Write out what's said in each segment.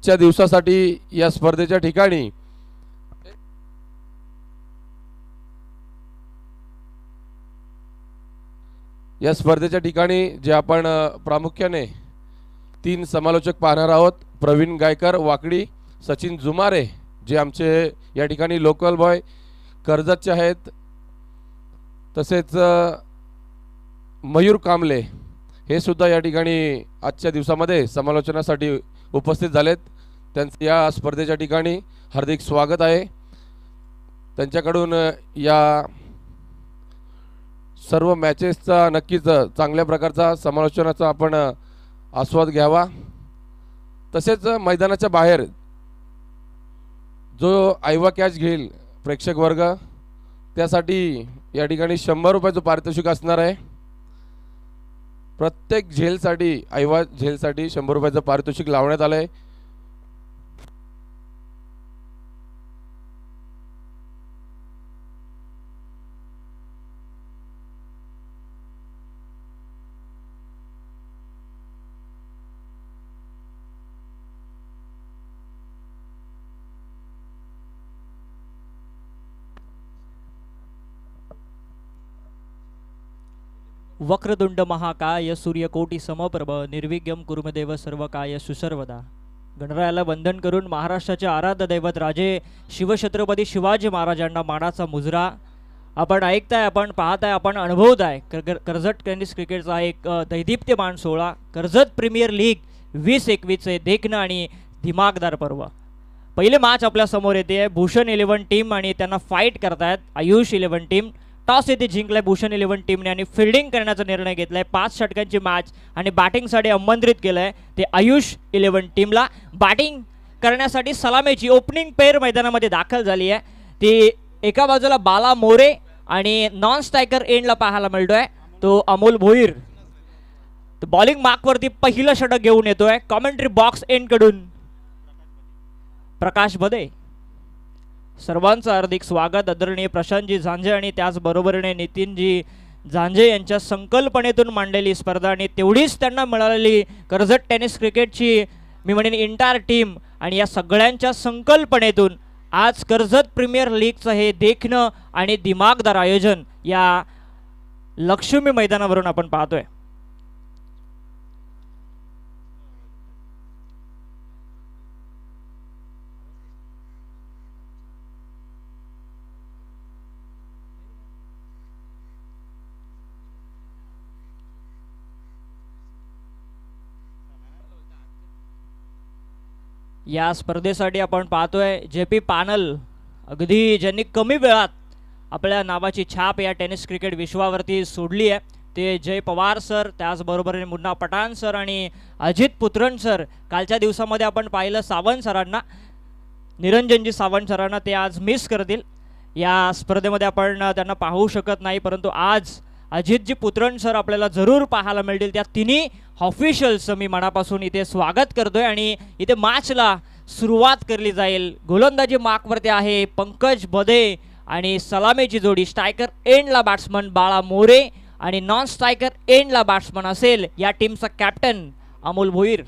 आजच्या दिवसासाठी या स्पर्धेच्या ठिकाणी या स्पर्धेच्या ठिकाणी जे आपण प्रामुख्याने तीन समालोचक पाहणार आहोत प्रवीण गायकर वाकडी सचिन जुमारे जे आमचे या ठिकाणी लोकल बॉय कर्जतचे आहेत तसेच मयूर कामले हे सुद्धा या ठिकाणी आजच्या दिवसामध्ये समालोचनासाठी उपस्थित झालेत त्यांचं या स्पर्धेच्या ठिकाणी हार्दिक स्वागत आहे त्यांच्याकडून या सर्व मॅचेसचा नक्कीच चांगल्या प्रकारचा समालोचनाचा आपण आस्वाद घ्यावा तसेच मैदानाच्या बाहेर जो आयवा कॅच घेईल प्रेक्षक वर्ग त्यासाठी या ठिकाणी शंभर रुपयाचं पारितोषिक असणार आहे प्रत्येक झेलसाठी ऐवा झेलसाठी शंभर रुपयाचं पारितोषिक लावण्यात आलं आहे वक्रदुंड महाकाय सूर्यकोटी समप्रभ निर्विघ्यम कुरुमदेव सर्व काय सुसर्वदा गणरायाला वंदन करून महाराष्ट्राचे आराध्य दैवत राजे शिवछत्रपती शिवाजी महाराजांना मानाचा मुजरा आपण ऐकताय आपण पाहताय आपण अनुभवत आहे कर्जत टेनिस क्रिकेटचा एक मान सोहळा कर्जत प्रीमियर लीग वीस एकवीसचे देखणं आणि दिमागदार पर्व पहिले मॅच आपल्यासमोर येते भूषण इलेव्हन टीम आणि त्यांना फाईट करतायत आयुष इलेव्हन टीम टॉस येथे जिंकलाय भूषण इलेव्हन टीमने आणि फिल्डिंग करण्याचा निर्णय घेतलाय पाच षटकांची मॅच आणि बॅटिंगसाठी आमंत्रित केलंय ते आयुष इलेव्हन टीमला बॅटिंग करण्यासाठी सलामीची ओपनिंग पेअर मैदानामध्ये दाखल झाली आहे ती एका बाजूला बाला मोरे आणि नॉन स्ट्रायकर एंडला पाहायला मिळतोय तो अमोल भोईर बॉलिंग मार्कवरती पहिलं षटक घेऊन येतोय कॉमेंट्री बॉक्स कडून प्रकाश बदे सर्वांचं हार्दिक स्वागत आदरणीय प्रशांतजी झांझे आणि त्याचबरोबरीने नितीनजी झांझे यांच्या संकल्पनेतून मांडलेली स्पर्धा आणि तेवढीच त्यांना मिळालेली कर्जत टेनिस क्रिकेटची मी म्हणेन इंटायर टीम आणि या सगळ्यांच्या संकल्पनेतून आज कर्जत प्रीमियर लीगचं हे देखणं आणि दिमागदार आयोजन या लक्ष्मी मैदानावरून आपण पाहतोय या स्पर्धेसाठी आपण पाहतोय जे पी पानल अगदी ज्यांनी कमी वेळात आपल्या नावाची छाप या टेनिस क्रिकेट विश्वावरती सोडली आहे ते जय पवार सर त्याचबरोबर मुन्ना पठाण सर आणि अजित पुत्रण सर कालच्या दिवसामध्ये आपण पाहिलं सावंत सरांना निरंजनजी सावंत सरांना ते आज मिस करतील या स्पर्धेमध्ये आपण त्यांना पाहू शकत नाही परंतु आज अजितजी पुत्रण सर आपल्याला जरूर पाहायला मिळतील त्या तिन्ही ऑफिशियल्सचं मी मनापासून इथे स्वागत करतोय आणि इथे मॅचला सुरुवात केली जाईल गोलंदाजी मार्कवरती आहे पंकज बदे आणि सलामीची जोडी स्ट्रायकर एंडला बॅट्समन बाळा मोरे आणि नॉन स्ट्रायकर एंडला बॅट्समन असेल या टीमचा captain Amol Bhoir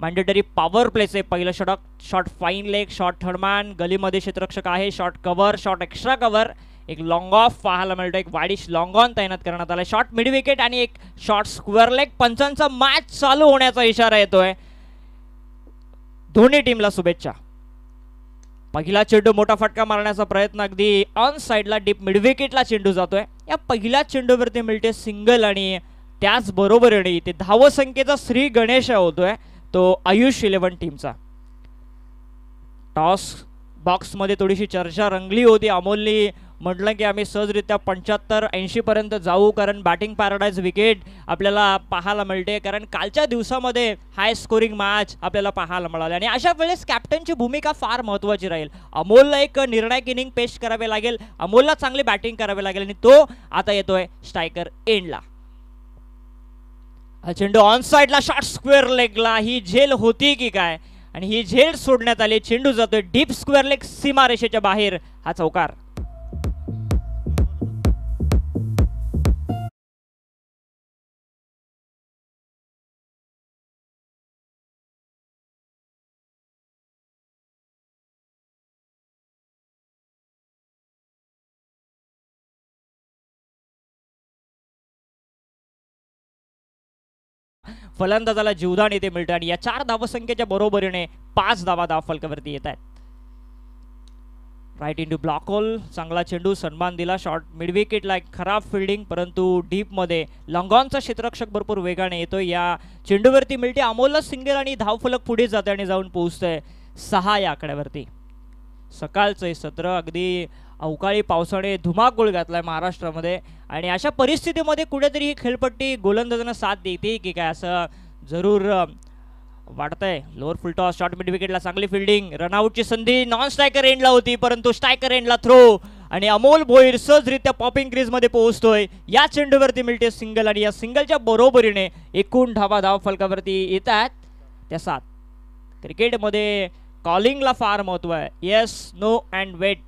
mandatory power प्लेचे पहिलं षटक short fine leg short third man गलीमध्ये क्षेत्ररक्षक आहे short cover short extra cover एक लॉंग ऑफ पाहायला मिळतो एक वाढीश लॉंग ऑन तैनात करण्यात आला शॉर्ट मिड विकेट आणि एक शॉर्ट स्क्वेअर लेग पंचांचा मॅच चालू होण्याचा इशारा येतोय दोन्ही टीमला शुभेच्छा पहिला चेंडू मोठा फटका मारण्याचा प्रयत्न अगदी ऑन साईडला डीप विकेटला चेंडू जातोय या पहिल्या चेंडूवरती मिळते सिंगल आणि त्याचबरोबरीने इथे संख्येचा श्री गणेश होतोय तो आयुष इलेव्हन टीमचा टॉस बॉक्समध्ये थोडीशी चर्चा रंगली होती अमोलनी म्हटलं की आम्ही सहजरित्या पंच्याहत्तर ऐंशीपर्यंत जाऊ कारण बॅटिंग पॅराडाईज विकेट आपल्याला पाहायला मिळते कारण कालच्या दिवसामध्ये हाय स्कोरिंग मॅच आपल्याला पाहायला मिळाली आणि अशा वेळेस कॅप्टनची भूमिका फार महत्त्वाची राहील अमोलला एक निर्णायक इनिंग पेश करावे लागेल अमोलला चांगली बॅटिंग करावी लागेल आणि तो आता येतोय स्ट्रायकर एंडला चेंडू ऑन साइडला शॉर्ट स्क्वेअर लेगला ही झेल होती की काय आणि ही झेल सोडण्यात आली चेंडू जातोय डीप स्क्वेअर लेग सीमारेषेच्या बाहेर हा चौकार फलंदाजाला जीवदान येते मिळतं आणि या चार धावसंख्येच्या बरोबरीने पाच धावा धाव फलकावरती येत आहेत राईट इंटू ब्लॉक होल चांगला चेंडू सन्मान दिला शॉर्ट मिडविकेटला एक खराब फिल्डिंग परंतु डीप डीपमध्ये लॉंगॉनचा क्षेत्ररक्षक भरपूर वेगाने येतो या चेंडूवरती मिळते अमोलच सिंगल आणि धावफलक पुढे जाते आणि जाऊन पोहोचतंय सहा या आकड्यावरती सकाळचं हे सत्र अगदी अवकाळी पावसाने धुमाकूळ घातला आहे महाराष्ट्रामध्ये आणि अशा परिस्थितीमध्ये कुठेतरी ही खेळपट्टी गोलंदाजांना साथ देते की काय असं जरूर वाटतंय लोअर फुलटॉस शॉर्ट मिड विकेटला चांगली फिल्डिंग रनआउटची संधी नॉन स्ट्रायकर एंडला होती परंतु स्ट्रायकर एंडला थ्रो आणि अमोल भोईर सहजरित्या पॉपिंग क्रीजमध्ये पोहोचतोय या चेंडूवरती मिळते सिंगल आणि या सिंगलच्या बरोबरीने एकूण धावा धाव फलकावरती येत आहेत त्या सात क्रिकेटमध्ये कॉलिंगला फार महत्त्व आहे येस नो अँड वेट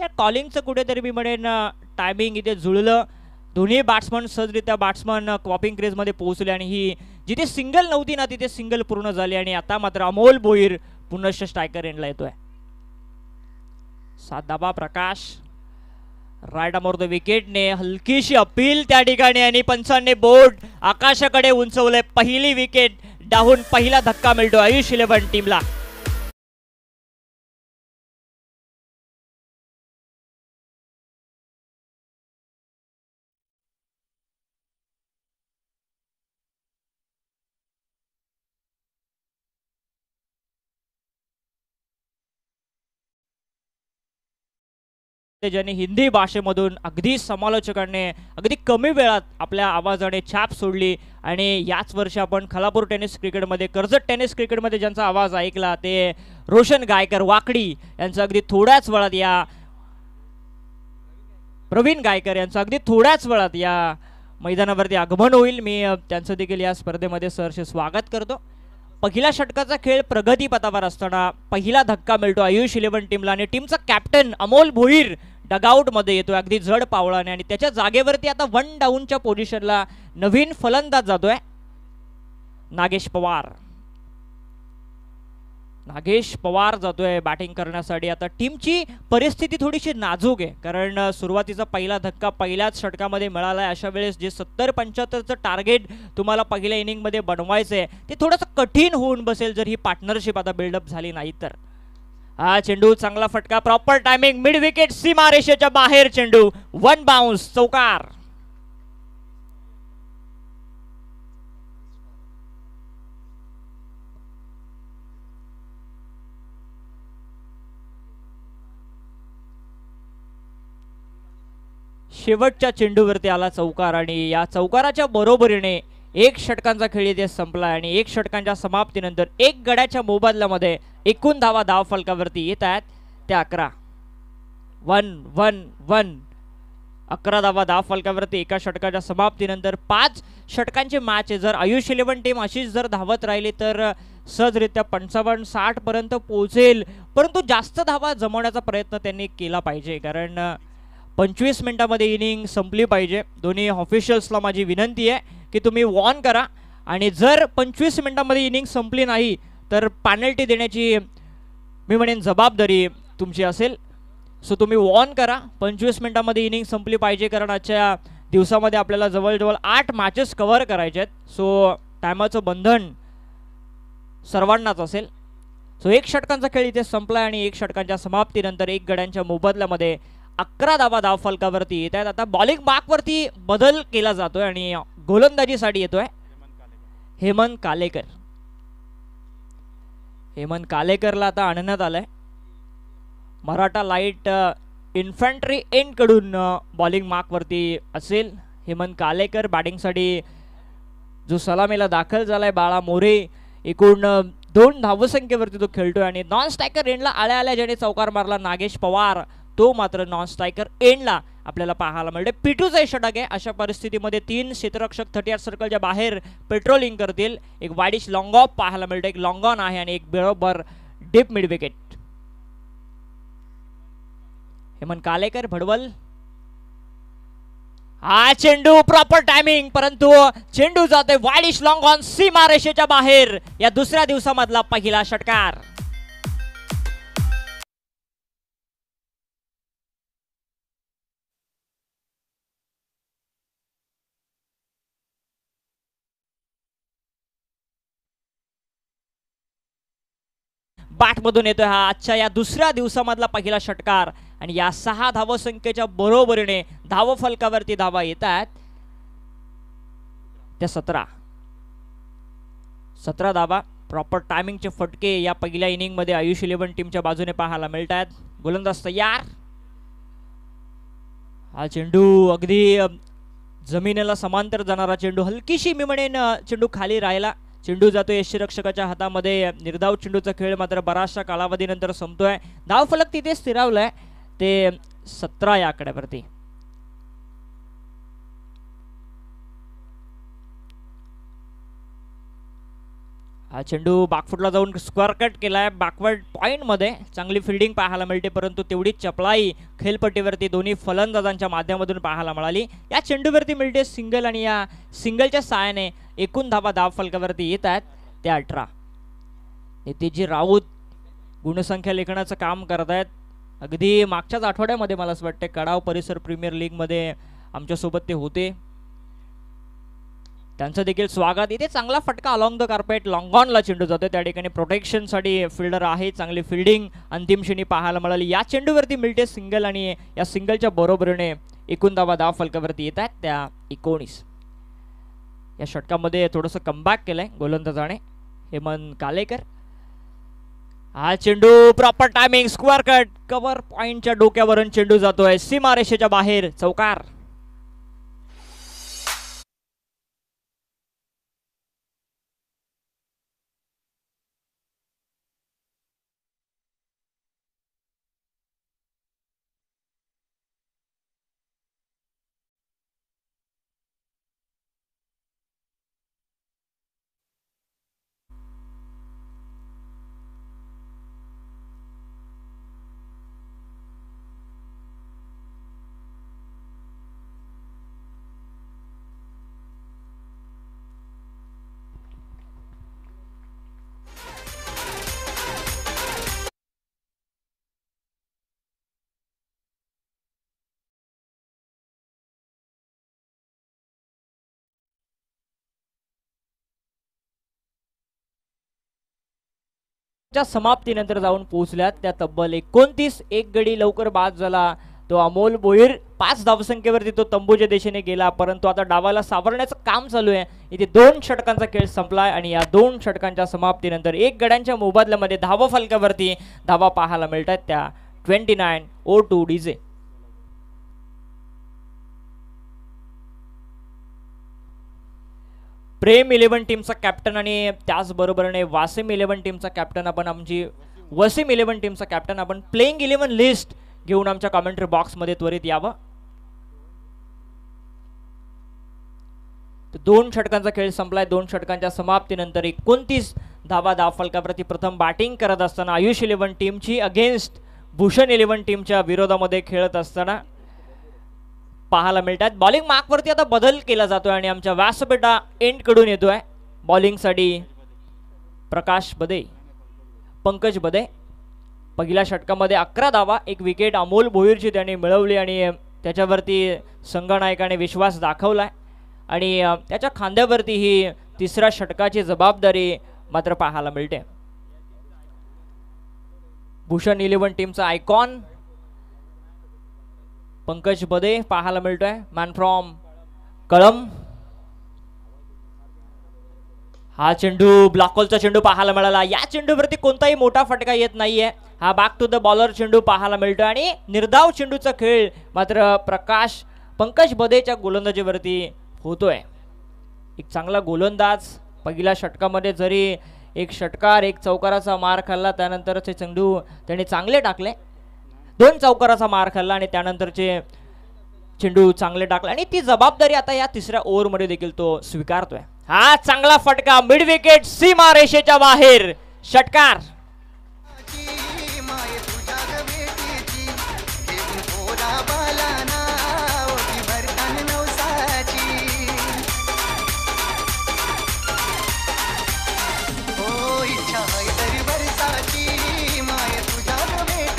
या कॉलिंगचं कुठेतरी मी म्हणेन टायमिंग इथे जुळलं दोन्ही बॅट्समन सहजरित्या बॅट्समन क्रेज क्रेजमध्ये पोहोचले आणि ही जिथे सिंगल नव्हती ना तिथे सिंगल पूर्ण झाली आणि आता मात्र अमोल बोईर पुनश्च स्ट्रायकर एंडला येतोय सात दाबा प्रकाश राईट अमोर द विकेटने हलकीशी अपील त्या ठिकाणी आणि पंचांनी बोर्ड आकाशाकडे उंचवलंय पहिली विकेट डाहून पहिला धक्का मिळतो आयुष इलेव्हन टीमला ज्यांनी हिंदी भाषेमधून अगदी समालोचकांनी अगदी कमी वेळात आपल्या आवाजाने छाप सोडली आणि याच वर्षी आपण खलापूर टेनिस क्रिकेटमध्ये कर्जत टेनिस क्रिकेटमध्ये ज्यांचा आवाज ऐकला ते रोशन गायकर वाकडी यांचा अगदी थोड्याच वेळात या प्रवीण गायकर यांचं अगदी थोड्याच वेळात या मैदानावरती आगमन होईल मी त्यांचं देखील या स्पर्धेमध्ये सहर्ष स्वागत करतो पहिल्या षटकाचा खेळ प्रगतीपथावर असताना पहिला धक्का मिळतो आयुष इलेव्हन टीमला आणि टीमचा कॅप्टन अमोल भोईर डगआउटमध्ये येतो अगदी जड पावळाने आणि त्याच्या जागेवरती आता वन डाऊनच्या पोझिशनला नवीन फलंदाज जातोय नागेश पवार नागेश पवार जातोय बॅटिंग करण्यासाठी आता टीमची परिस्थिती थोडीशी नाजूक आहे कारण सुरुवातीचा पहिला धक्का पहिल्याच षटकामध्ये मिळाला अशा वेळेस जे सत्तर पंच्याहत्तरचं टार्गेट तुम्हाला पहिल्या इनिंगमध्ये बनवायचं आहे ते थोडंसं कठीण होऊन बसेल जर ही पार्टनरशिप आता बिल्डअप झाली नाही तर हा चेंडू चांगला फटका प्रॉपर टायमिंग मिड विकेट सीमारेषेच्या बाहेर चेंडू वन बाउन्स चौकार शेवटच्या चेंडूवरती आला चौकार आणि या चौकाराच्या बरोबरीने एक षटकांचा खेळ येथे संपला आणि एक षटकांच्या समाप्तीनंतर एक गड्याच्या मोबदल्यामध्ये एकूण धावा धाव फलकावरती येत आहेत त्या अकरा वन वन वन अकरा धावा धाव फलकावरती एका षटकाच्या समाप्तीनंतर पाच षटकांचे मॅच आहे जर आयुष इलेव्हन टीम अशीच जर धावत राहिली तर सहजरित्या पंचावन्न साठपर्यंत पोहोचेल परंतु जास्त धावा जमवण्याचा प्रयत्न त्यांनी केला पाहिजे कारण पंचवीस मिनटामध्ये इनिंग संपली पाहिजे दोन्ही ऑफिशियल्सला माझी विनंती आहे की तुम्ही वॉर्न करा आणि जर पंचवीस मिनटामध्ये इनिंग संपली नाही तर पॅनल्टी देण्याची मी म्हणेन जबाबदारी तुमची असेल सो तुम्ही वॉर्न करा पंचवीस मिनटामध्ये इनिंग संपली पाहिजे कारण आजच्या दिवसामध्ये आपल्याला जवळजवळ आठ मॅचेस कव्हर करायचे आहेत सो टायमाचं बंधन सर्वांनाच असेल सो एक षटकांचा खेळ इथे संपला आणि एक षटकांच्या समाप्तीनंतर एक गड्यांच्या मोबदल्यामध्ये अकरा धावा धाव फलकावरती येत आहेत आता बॉलिंग मार्कवरती बदल केला जातोय आणि गोलंदाजीसाठी येतोय हेमंत कालेकर हेमंत कालेकरला आता आणण्यात आलंय मराठा लाईट इन्फंट्री कडून बॉलिंग मार्कवरती असेल हेमंत कालेकर बॅटिंगसाठी जो सलामीला दाखल झालाय बाळा मोरे एकूण दोन धावसंख्येवरती तो खेळतोय आणि नॉन स्ट्रायकर एंडला आल्या आल्या ज्याने चौकार मारला नागेश पवार तो मात्र नॉन स्ट्रायकर एंडला आपल्याला पाहायला मिळते पिटूचाही षटक आहे अशा परिस्थितीमध्ये तीन क्षेत्ररक्षक थर्टी आठ सर्कलच्या बाहेर पेट्रोलिंग करतील एक वाइडिश लॉंग ऑफ पाहायला मिळते एक लॉंग ऑन आहे आणि एक बरोबर deep mid wicket Hemant Kalekar भडवल हा चेंडू प्रॉपर टायमिंग परंतु चेंडू जाते वाईडिश लॉंग ऑन सीमा रेषेच्या बाहेर या दुसऱ्या दिवसामधला पहिला षटकार बॅटमधून येतोय हा आजच्या या दुसऱ्या दिवसामधला पहिला षटकार आणि या सहा संख्येच्या बरोबरीने धाव फलकावरती धावा येतात त्या सतरा सतरा धावा प्रॉपर टायमिंगचे फटके या पहिल्या इनिंगमध्ये आयुष इलेव्हन टीमच्या बाजूने पाहायला मिळत आहेत गोलंदाज तयार हा चेंडू अगदी जमिनीला समांतर जाणारा चेंडू हलकीशी मी म्हणेन चेंडू खाली राहिला चेंडू जातो रक्षकाच्या हातामध्ये निर्धाव चेंडूचा खेळ मात्र बराचशा कालावधीनंतर संपतोय फलक तिथे स्थिरावलंय ते सतरा या आकड्यावरती हा चेंडू बागफूटला जाऊन स्क्वेअर कट केलाय बॅकवर्ड पॉईंटमध्ये चांगली फिल्डिंग पाहायला मिळते परंतु तेवढी चपलाई खेलपट्टीवरती दोन्ही फलंदाजांच्या माध्यमातून पाहायला मिळाली या चेंडूवरती मिळते सिंगल आणि या सिंगलच्या सहाय्याने एकूण धाबा धाव फलकावरती येत आहेत ते अठरा नितीजी राऊत गुणसंख्या लेखनाचं काम करत आहेत अगदी मागच्याच आठवड्यामध्ये मला असं वाटतं कडाव परिसर प्रीमियर लीगमध्ये आमच्यासोबत ते होते त्यांचं देखील स्वागत इथे चांगला फटका अलॉंग द कार्पेट लॉंगॉनला चेंडू जातो त्या ठिकाणी प्रोटेक्शनसाठी फिल्डर आहे चांगली फिल्डिंग अंतिम क्षणी पाहायला मिळाली या चेंडूवरती मिळते सिंगल आणि या सिंगलच्या बरोबरीने एकूण दावा दहा फलकावरती येत आहेत त्या एकोणीस या षटकामध्ये थोडंसं कमबॅक केलंय गोलंदाजाने हेमंत कालेकर हा चेंडू proper timing square cut cover पॉईंटच्या डोक्यावरून चेंडू जातोय सीमारेषेच्या बाहेर चौकार च्या समाप्तीनंतर जाऊन पोहोचल्यात त्या तब्बल एकोणतीस एक गडी लवकर बाद झाला तो अमोल बोईर पाच धावसंख्येवरती तो तंबूच्या दिशेने गेला परंतु आता डावाला सावरण्याचं काम चालू आहे इथे दोन षटकांचा खेळ संपला आणि या दोन षटकांच्या समाप्तीनंतर एक गड्यांच्या मोबदल्यामध्ये धावा फलक्यावरती धावा पाहायला मिळतात त्या ट्वेंटी नाईन ओ टू जे प्रेम इलेव्हन टीमचा कॅप्टन आणि त्याचबरोबरने वासिम इलेव्हन टीमचा कॅप्टन आपण आमची वसीम इलेव्हन टीमचा कॅप्टन आपण प्लेईंग इलेव्हन लिस्ट घेऊन आमच्या कॉमेंट्री बॉक्समध्ये त्वरित यावं दोन षटकांचा खेळ संपलाय दोन षटकांच्या समाप्तीनंतर एकोणतीस धावा धाव फलकाप्रती प्रथम बॅटिंग करत असताना आयुष इलेव्हन टीमची अगेन्स्ट भूषण इलेव्हन टीमच्या विरोधामध्ये खेळत असताना पाहायला आहेत बॉलिंग मार्कवरती आता बदल केला जातोय आणि आमच्या व्यासपीठा एंडकडून येतोय बॉलिंगसाठी प्रकाश बदे पंकज बदे पहिल्या षटकामध्ये अकरा धावा एक विकेट अमोल भोईरची त्यांनी मिळवली आणि त्याच्यावरती संघनायकाने विश्वास दाखवला आहे आणि त्याच्या खांद्यावरती ही तिसऱ्या षटकाची जबाबदारी मात्र पाहायला मिळते भूषण इलेव्हन टीमचा आयकॉन पंकज बदे पाहायला मिळतोय मॅन फ्रॉम कळम हा चेंडू होलचा चेंडू पाहायला मिळाला या चेंडूवरती कोणताही मोठा फटका येत नाहीये हा बॅक टू द बॉलर चेंडू पाहायला मिळतोय आणि निर्धाव चेंडूचा खेळ मात्र प्रकाश पंकज बदेच्या गोलंदाजीवरती होतोय एक चांगला गोलंदाज पहिल्या षटकामध्ये जरी एक षटकार एक चौकाराचा मार खाल्ला त्यानंतरचे चेंडू त्याने चांगले टाकले दोन चौकाराचा मार खाल्ला आणि त्यानंतरचे चेंडू चांगले टाकले आणि ती जबाबदारी आता या तिसऱ्या ओव्हरमध्ये देखील तो स्वीकारतोय हा चांगला फटका मिड विकेट सीमा रेषेच्या बाहेर षटकार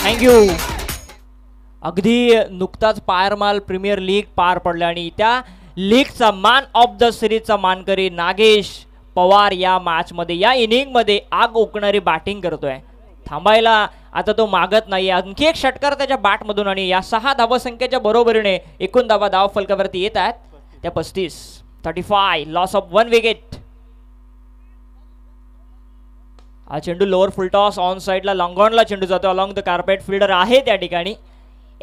थँक्यू हो, अगदी नुकताच पायरमाल प्रीमियर लीग पार पडलं आणि त्या लीगचा मान ऑफ द सिरीजचा मानकरी नागेश पवार या मध्ये या इनिंगमध्ये आग ओकणारी बॅटिंग करतोय थांबायला आता तो मागत नाही आणखी एक षटकार त्याच्या बॅटमधून आणि या सहा संख्येच्या बरोबरीने एकूण धावा धाव फलकावरती येत आहेत त्या पस्तीस thirty five loss of one wicket हा चेंडू लोअर फुलटॉस ऑन साईडला लॉंगॉनला चेंडू जातो अलॉंग द कार्पेट फिल्डर आहे त्या ठिकाणी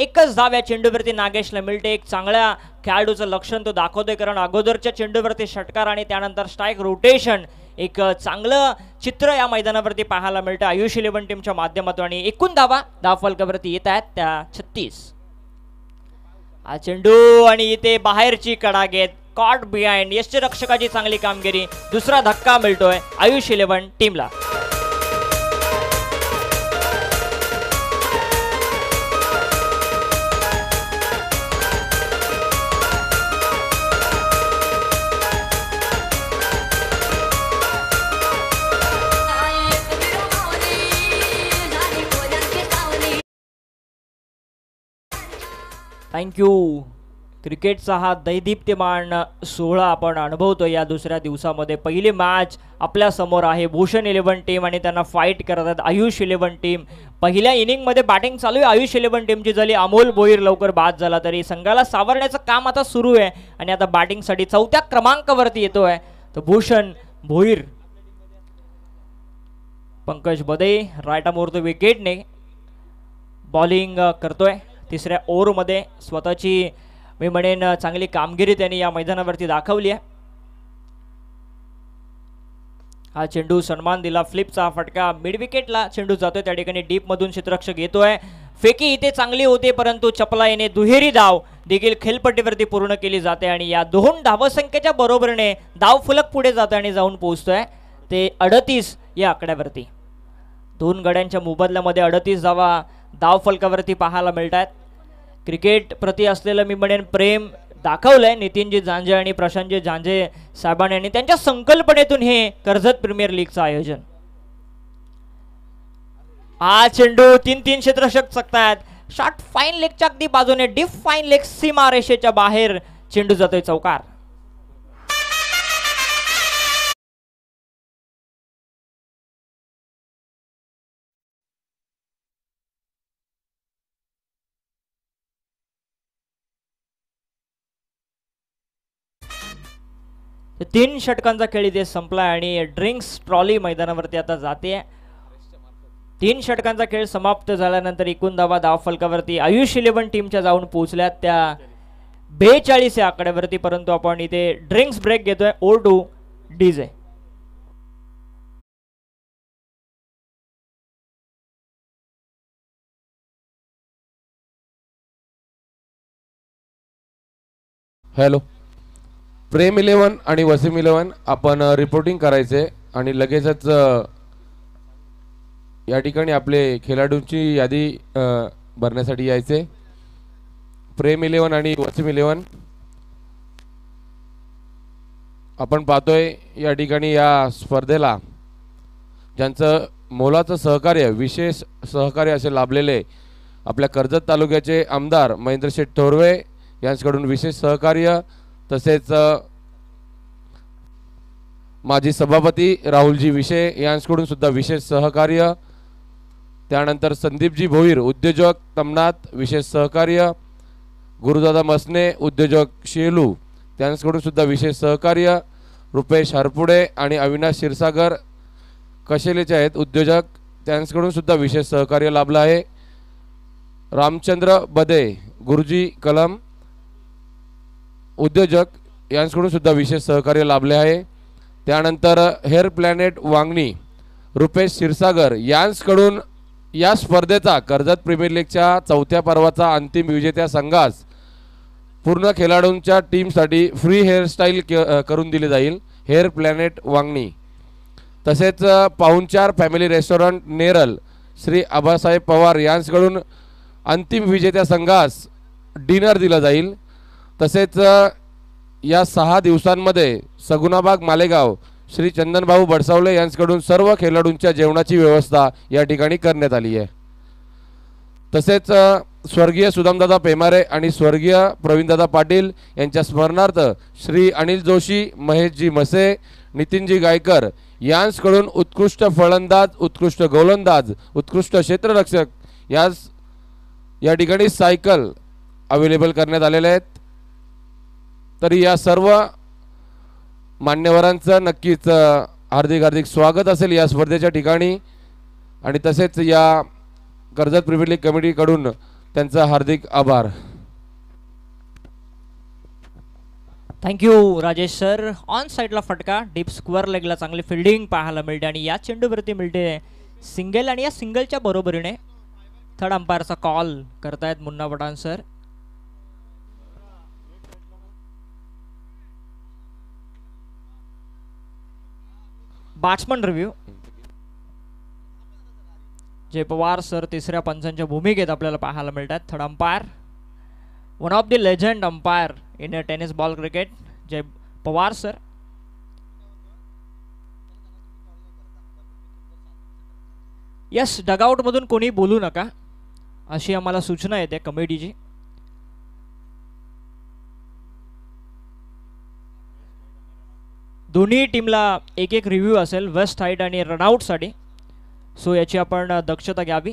एकच धाव या चेंडूवरती नागेशला मिळते एक चांगल्या खेळाडूचं लक्षण तो दाखवतोय कारण अगोदरच्या चेंडूवरती षटकार आणि त्यानंतर स्ट्राईक रोटेशन एक चांगलं चित्र या मैदानावरती पाहायला मिळतं आयुष इलेव्हन टीमच्या माध्यमातून आणि एकूण धावा धाव फलकावरती येत आहेत त्या छत्तीस हा चेंडू आणि इथे बाहेरची कडा घेत कॉट बिहाइंड रक्षकाची चांगली कामगिरी दुसरा धक्का मिळतोय आयुष इलेव्हन टीमला थँक्यू क्रिकेटचा हा दैदीप्यमान सोहळा आपण अनुभवतो या दुसऱ्या दिवसामध्ये पहिली मॅच आपल्यासमोर आहे भूषण इलेव्हन टीम आणि त्यांना फाईट करत आयुष इलेव्हन टीम पहिल्या इनिंगमध्ये बॅटिंग चालू आहे आयुष इलेव्हन टीमची झाली अमोल बोईर लवकर बाद झाला तरी संघाला सावरण्याचं काम आता सुरू आहे आणि आता बॅटिंगसाठी चौथ्या क्रमांकावरती येतो आहे तर भूषण भोईर पंकज बदे विकेट विकेटने बॉलिंग करतोय तिसऱ्या ओवरमध्ये स्वतःची मी म्हणेन चांगली कामगिरी त्यांनी या मैदानावरती दाखवली आहे हा चेंडू सन्मान दिला फ्लिपचा फटका मिडविकेटला चेंडू जातोय त्या ठिकाणी डीपमधून क्षेत्ररक्षक घेतोय फेकी इथे चांगली होते परंतु चपला येणे दुहेरी धाव देखील खेलपट्टीवरती पूर्ण केली जाते आणि या दोन धावसंख्येच्या बरोबरीने धाव फुलक पुढे जाते आणि जाऊन पोहोचतोय ते अडतीस या आकड्यावरती दोन गड्यांच्या मोबदल्यामध्ये अडतीस धावा धाव फलकावरती पाहायला मिळत आहेत क्रिकेट प्रति असलेलं मी म्हणेन प्रेम दाखवलंय नितीनजी झांजे आणि प्रशांतजी झांजे साहेबांनी आणि त्यांच्या संकल्पनेतून हे कर्जत प्रीमियर लीगचं आयोजन हा चेंडू तीन तीन क्षेत्रषक चकतायत शॉर्ट फाईन लेगच्या अगदी बाजूने डीप फाईन लेग सीमा रेषेच्या बाहेर चेंडू जातोय चौकार तीन षटकांचा खेळ इथे संपलाय आणि ड्रिंक्स ट्रॉली मैदानावरती आता जाते तीन षटकांचा खेळ समाप्त झाल्यानंतर एकूण धावा धाव फलकावरती आयुष इलेव्हन टीमच्या जाऊन पोहोचल्या त्या बेचाळीस या आकड्यावरती परंतु आपण इथे ड्रिंक्स ब्रेक घेतोय O two DJ hello Prem eleven आणि वसीम इलेवन आपण रिपोर्टिंग करायचे आणि लगेचच या ठिकाणी आपले खेळाडूंची यादी भरण्यासाठी यायचे प्रेम इलेवन आणि वसीम इलेवन आपण पाहतोय या ठिकाणी या स्पर्धेला ज्यांचं मोलाचं सहकार्य विशेष सहकार्य असे लाभलेले आपल्या कर्जत तालुक्याचे आमदार महेंद्रशेठ थोरवे यांच्याकडून विशेष सहकार्य तसेच माजी सभापती राहुलजी विषय यांच्याकडून सुद्धा विशेष सहकार्य त्यानंतर संदीपजी भोईर उद्योजक तमनाथ विशेष सहकार्य गुरुदादा मसने उद्योजक शेलू त्यांच्याकडून सुद्धा विशेष सहकार्य रुपेश हरपुडे आणि अविनाश क्षीरसागर कशेलेचे आहेत उद्योजक त्यांच्याकडून सुद्धा विशेष सहकार्य लाभलं आहे रामचंद्र बदे गुरुजी कलम उद्योजक यांकडून सुद्धा विशेष सहकार्य लाभले आहे त्यानंतर हेअर प्लॅनेट वांगणी रुपेश क्षीरसागर यांसकडून या स्पर्धेचा कर्जत प्रीमियर लीगच्या चौथ्या पर्वाचा अंतिम विजेत्या संघास पूर्ण खेळाडूंच्या टीमसाठी फ्री हेअरस्टाईल करून दिली जाईल हेअर प्लॅनेट वांगणी तसेच पाहुणचार फॅमिली रेस्टॉरंट नेरल श्री आबासाहेब पवार यांसकडून अंतिम विजेत्या संघास डिनर दिला जाईल तसेच या सहा दिवसांमध्ये सगुणाबाग मालेगाव श्री चंदनभाऊ बडसावले यांच्याकडून सर्व खेळाडूंच्या जेवणाची व्यवस्था या ठिकाणी करण्यात आली आहे तसेच स्वर्गीय सुदामदादा पेमारे आणि स्वर्गीय प्रवीणदादा पाटील यांच्या स्मरणार्थ श्री अनिल जोशी महेशजी मसे नितीनजी गायकर यांसकडून उत्कृष्ट फलंदाज उत्कृष्ट गोलंदाज उत्कृष्ट क्षेत्ररक्षक यास या ठिकाणी सायकल अवेलेबल करण्यात आलेले आहेत तरी या सर्व मान्यवरांचं नक्कीच हार्दिक हार्दिक स्वागत असेल या स्पर्धेच्या ठिकाणी आणि तसेच या कर्जत प्रिव्हिट लीग कमिटीकडून त्यांचा हार्दिक आभार थँक्यू राजेश सर ऑन साईडला फटका डीप स्क्वेअर लेगला चांगली फिल्डिंग पाहायला मिळते आणि या चेंडूवरती मिळते सिंगल आणि या सिंगलच्या बरोबरीने थर्ड अंपायरचा कॉल करतायत Munna Pathan sir batsman review Jay Pawar sir तिसऱ्या पंचांच्या भूमिकेत आपल्याला पाहायला मिळतात third umpire one of the legend umpire in a tennis ball cricket Jay Pawar sir yes डगआउटमधून कोणी बोलू नका अशी आम्हाला सूचना येते कमिटीची दोन्ही टीमला एक एक रिव्ह्यू असेल वेस्ट हाईट आणि रनआउटसाठी सो याची आपण दक्षता घ्यावी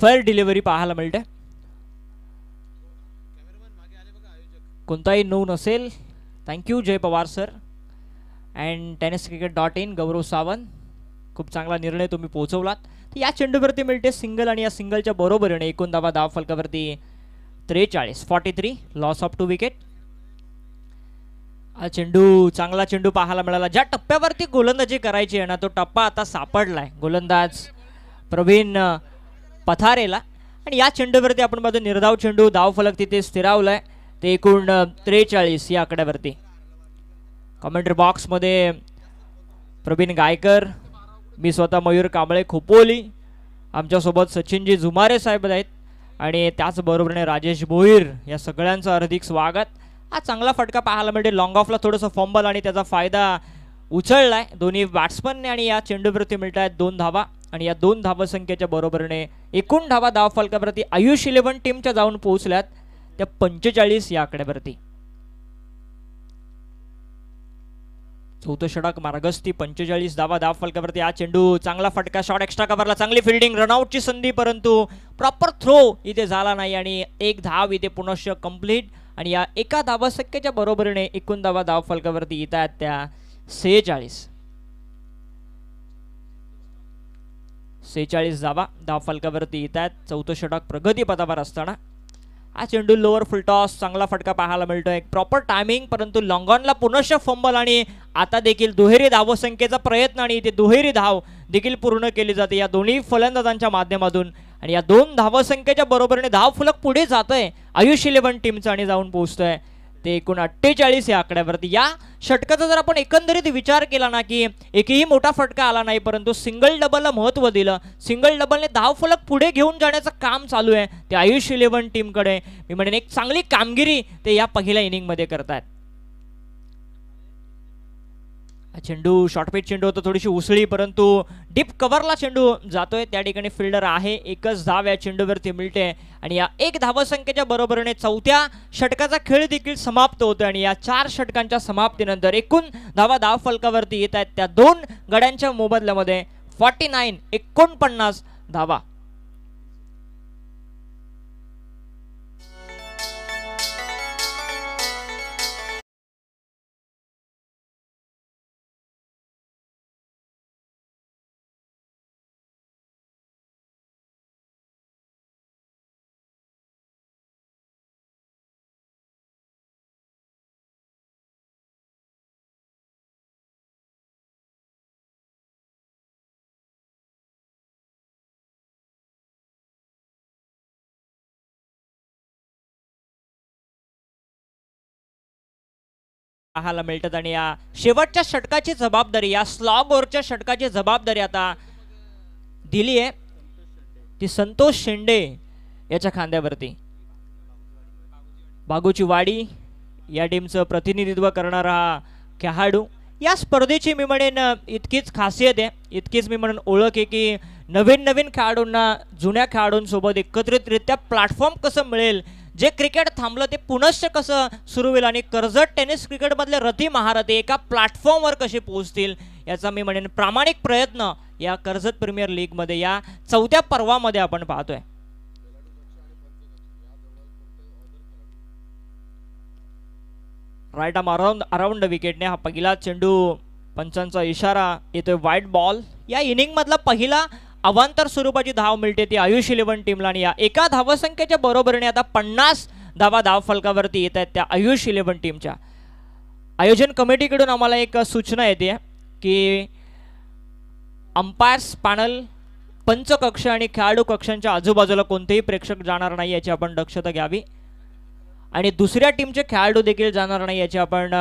फायर डिलिव्हरी पाहायला मिळते कोणताही नऊ नसेल thank you Jay Pawar sir and tennis cricket dot in Gaurav Sawant खूप चांगला निर्णय तुम्ही पोहोचवलात तर या चेंडूवरती मिळते सिंगल आणि या सिंगलच्या बरोबरीने एकूण धावा दहा फलकावरती त्रेचाळीस forty three loss of two wicket हा चेंडू चांगला चेंडू पाहायला मिळाला ज्या टप्प्यावरती गोलंदाजी करायची आहे ना तो टप्पा आता आहे गोलंदाज प्रवीण पथारेला आणि या चेंडूवरती आपण पाहतो निर्धाव चेंडू फलक तिथे स्थिरावला आहे ते एकूण त्रेचाळीस या आकड्यावरती कमेंट्री बॉक्समध्ये प्रवीण गायकर मी स्वतः मयूर कांबळे खोपोली आमच्यासोबत सचिनजी झुमारे साहेब आहेत आणि त्याचबरोबरने राजेश भोईर या सगळ्यांचं हार्दिक स्वागत हा चांगला फटका पाहायला मिळते लॉंग ऑफला थोडंसं फॉम्बल आणि त्याचा फायदा उचललाय दोन्ही बॅट्समनने आणि या चेंडूप्रती मिळत आहेत दोन धावा आणि या दोन धावसंख्येच्या बरोबरीने एकूण धावा धाव फलकाप्रती आयुष इलेव्हन टीमच्या जाऊन पोहोचल्यात त्या पंचेचाळीस या आकड्यावरती चौथं षटक मार्गस्थी पंचेचाळीस धावा धाव फलकावरती हा चेंडू चांगला फटका शॉट एक्स्ट्रा कव्हरला चांगली फिल्डिंग रनआउटची संधी परंतु प्रॉपर थ्रो इथे झाला नाही आणि एक धाव इथे पुनश्च कंप्लीट आणि या एका संख्येच्या बरोबरीने एकूण धावा धाव फलकावरती येत आहेत त्या सेहेचाळीस सेहेचाळीस जावा दहा फलकावरती येत आहेत चौथं षटक प्रगतीपथावर असताना हा चेंडू लोअर फुलटॉस चांगला फटका पाहायला मिळतो एक प्रॉपर टायमिंग परंतु लॉंगॉनला पुनश्च फंबल आणि आता देखील दुहेरी धावसंख्येचा प्रयत्न आणि इथे दुहेरी धाव देखील पूर्ण केली जाते या दोन्ही फलंदाजांच्या माध्यमातून आणि या दोन धावसंख्येच्या बरोबरीने धाव फलक पुढे जात आहे आयुष इलेव्हन टीमचं आणि जाऊन पोहोचतोय ते एकूण अठ्ठेचाळीस या आकड्यावरती या षटकाचा जर आपण एकंदरीत विचार केला ना की एकही मोठा फटका आला नाही परंतु सिंगल डबलला महत्व दिलं सिंगल डबलने धाव फलक पुढे घेऊन जाण्याचं काम चालू आहे ते आयुष इलेव्हन टीमकडे मी म्हणेन एक चांगली कामगिरी ते या पहिल्या इनिंगमध्ये करतायत चेंडू शॉर्टपेट चेंडू होता थोडीशी उसळी परंतु डीप कव्हरला चेंडू जातोय त्या ठिकाणी फिल्डर आहे एकच धाव या चेंडूवरती मिळते आणि या एक संख्येच्या बरोबरीने चौथ्या षटकाचा खेळ देखील समाप्त होतो आणि या चार षटकांच्या समाप्तीनंतर एकूण धावा धाव फलकावरती येत आहेत त्या दोन गड्यांच्या मोबदल्यामध्ये फॉर्टी नाईन एकोणपन्नास धावा पाहायला मिळतात आणि या शेवटच्या षटकाची जबाबदारी या स्लॉग ओव्हरच्या षटकाची जबाबदारी आता दिली आहे ती संतोष शेंडे याच्या खांद्यावरती बागूची वाडी या टीमचं प्रतिनिधित्व करणारा हा खेळाडू या स्पर्धेची मी म्हणेन इतकीच खासियत आहे इतकीच मी म्हणून ओळख आहे की नवीन नवीन खेळाडूंना जुन्या खेळाडूंसोबत एकत्रितरित्या प्लॅटफॉर्म कसं मिळेल जे क्रिकेट थांबलं ते पुनश्च कसं सुरू होईल आणि कर्जत टेनिस क्रिकेटमधले रथी महारथी एका प्लॅटफॉर्मवर कसे पोहोचतील याचा मी म्हणेन प्रामाणिक प्रयत्न या कर्जत प्रीमियर लीगमध्ये या चौथ्या पर्वामध्ये आपण पाहतोय राईट आम अराउंड अराउंड विकेटने हा पहिला चेंडू पंचांचा इशारा येतोय वाईट बॉल या इनिंगमधला पहिला अवांतर स्वरूपाची धाव मिळते ती आयुष इलेव्हन टीमला आणि या एका धावसंख्येच्या बरोबरीने आता पन्नास धावा धाव फलकावरती येत आहेत त्या आयुष इलेव्हन टीमच्या आयोजन कमिटीकडून आम्हाला एक सूचना येते की अंपायर्स पॅनल पंचकक्ष आणि खेळाडू कक्षांच्या आजूबाजूला कोणतेही प्रेक्षक जाणार नाही याची आपण दक्षता घ्यावी आणि दुसऱ्या टीमचे खेळाडू देखील जाणार नाही याची आपण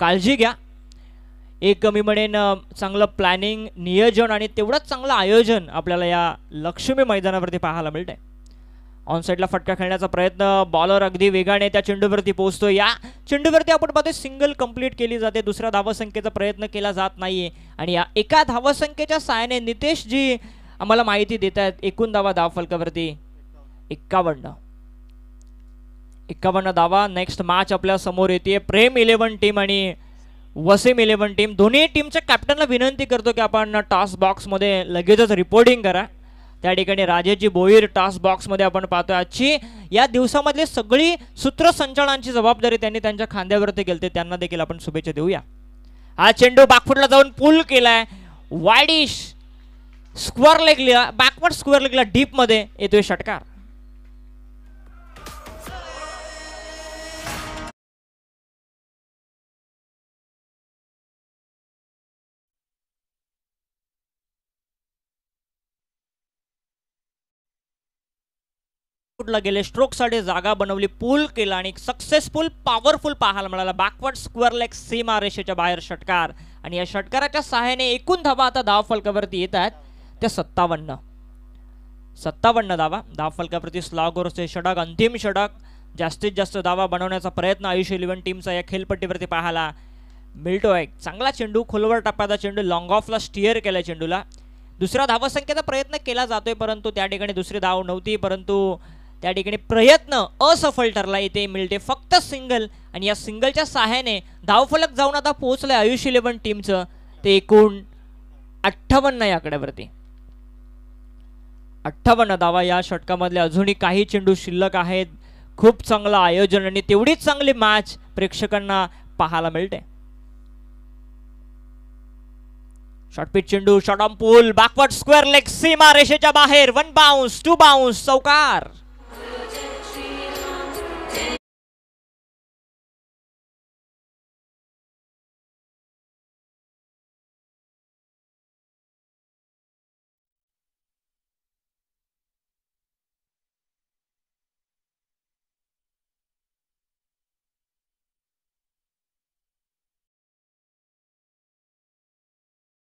काळजी घ्या एक मी म्हणेन चांगलं प्लॅनिंग नियोजन आणि तेवढंच चांगलं आयोजन आपल्याला या लक्ष्मी मैदानावरती पाहायला मिळतं आहे ऑनसाईडला फटका खेळण्याचा प्रयत्न बॉलर अगदी वेगाने त्या चेंडूवरती पोहोचतो या चेंडूवरती आपण पाहतोय सिंगल कंप्लीट केली जाते दुसऱ्या धावसंख्येचा प्रयत्न केला जात नाही आणि या एका धावसंख्येच्या साहाय्याने नितेश जी आम्हाला माहिती देत आहेत एकूण दावा धाव फलकावरती एक्कावन्न एक्कावन्न दावा नेक्स्ट मॅच आपल्या समोर येते प्रेम इलेव्हन टीम आणि वसीम इलेव्हन टीम दोन्ही टीमच्या कॅप्टनला विनंती करतो की आपण टॉस बॉक्समध्ये लगेचच रिपोर्टिंग करा त्या ठिकाणी राजेजी बोईर टॉस बॉक्समध्ये आपण पाहतो आजची या दिवसामधली सगळी सूत्रसंचालनाची जबाबदारी त्यांनी त्यांच्या खांद्यावरती केली त्यांना देखील आपण शुभेच्छा देऊया हा चेंडू बाकफुटला जाऊन पूल केलाय वायडिश स्क्वेअर लेगला बॅकवर्ड स्क्वेअर लेगला डीपमध्ये येतोय षटकार शॉटपुटला गेले स्ट्रोकसाठी जागा बनवली पूल केला आणि सक्सेसफुल पॉवरफुल पाहायला मिळाला बॅकवर्ड स्क्वेअर लेग सीमा रेषेच्या बाहेर षटकार आणि या षटकाराच्या सहाय्याने एकूण धावा आता धाव फलकावरती येत आहेत त्या सत्तावन्न सत्तावन्न धावा धाव फलकावरती स्लॉगोरचे षटक अंतिम षडक जास्तीत जास्त धावा बनवण्याचा प्रयत्न आयुष इलेव्हन टीमचा या खेळपट्टीवरती पाहायला मिळतो एक चांगला चेंडू खोलवर टप्प्याचा चेंडू लॉंग ऑफला स्टिअर केला चेंडूला दुसरा धावसंख्येचा प्रयत्न केला जातोय परंतु त्या ठिकाणी दुसरी धाव नव्हती परंतु त्या ठिकाणी प्रयत्न असफल ठरला इथे मिळते फक्त सिंगल आणि या सिंगलच्या सहाय्याने धावफलक जाऊन आता पोहोचलं आहे आयुष इलेव्हन टीमचं ते एकूण अठ्ठावन्न या आकड्यावरती अठ्ठावन्न धावा या षटकामधले अजूनही काही चेंडू शिल्लक आहेत खूप चांगलं आयोजन आणि तेवढीच चांगली मॅच प्रेक्षकांना पाहायला मिळते शॉर्टपीट चेंडू short on pull backward square leg सीमा रेषेच्या बाहेर वन बाउन्स टू बाउन्स चौकार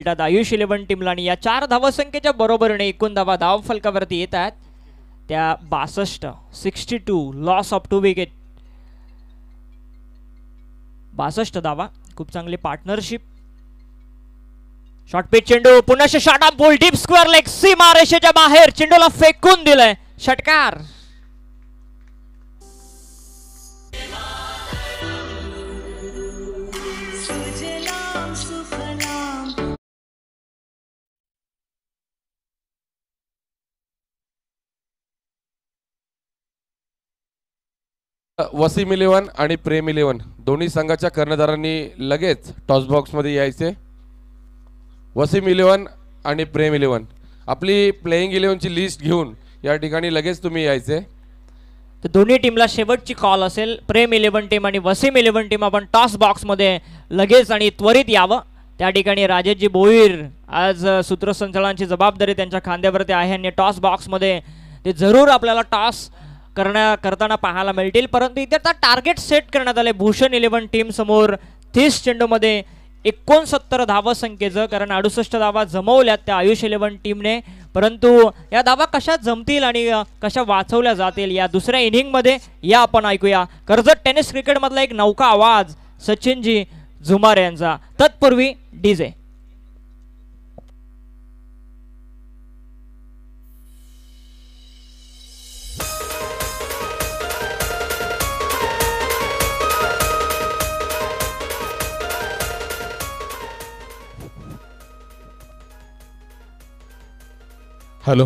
फलंदाज आयुष इलेव्हन टीमला आणि या चार धावसंख्येच्या बरोबरीने एकूण धावा धाव फलकावरती येत त्या बासष्ट sixty two loss of two wicket बासष्ट धावा खूप चांगली पार्टनरशिप शॉर्ट पिच चेंडू पुन्हा short of ball deep square leg सीमा रेषेच्या बाहेर चेंडूला फेकून दिलंय षटकार वसीम इलेवन आणि प्रेम इलेवन दोन्ही संघाच्या कर्णधारांनी लगेच टॉस मध्ये यायचे वसीम इलेवन आणि प्रेम इलेवन आपली प्लेईंग इलेवनची लिस्ट घेऊन या ठिकाणी लगेच तुम्ही यायचे तर दोन्ही टीमला शेवटची कॉल असेल प्रेम इलेव्हन टीम आणि वसीम इलेव्हन टीम आपण टॉस बॉक्समध्ये लगेच आणि त्वरित यावं त्या ठिकाणी राजेशजी बोईर आज सूत्रसंचालनाची जबाबदारी त्यांच्या खांद्यावरती आहे आणि टॉस बॉक्समध्ये ते जरूर आपल्याला टॉस करण्या करताना पाहायला मिळतील परंतु इथे आता टार्गेट सेट करण्यात आले भूषण इलेव्हन टीम समोर तीस चेंडूमध्ये एकोणसत्तर धावा संख्येचं कारण अडुसष्ट धावा जमवल्यात त्या आयुष इलेव्हन टीमने परंतु या धावा कशा जमतील आणि कशा वाचवल्या जातील या दुसऱ्या इनिंगमध्ये या आपण ऐकूया कर्जत टेनिस क्रिकेटमधला एक नौका आवाज सचिनजी झुमार यांचा तत्पूर्वी डीजे हॅलो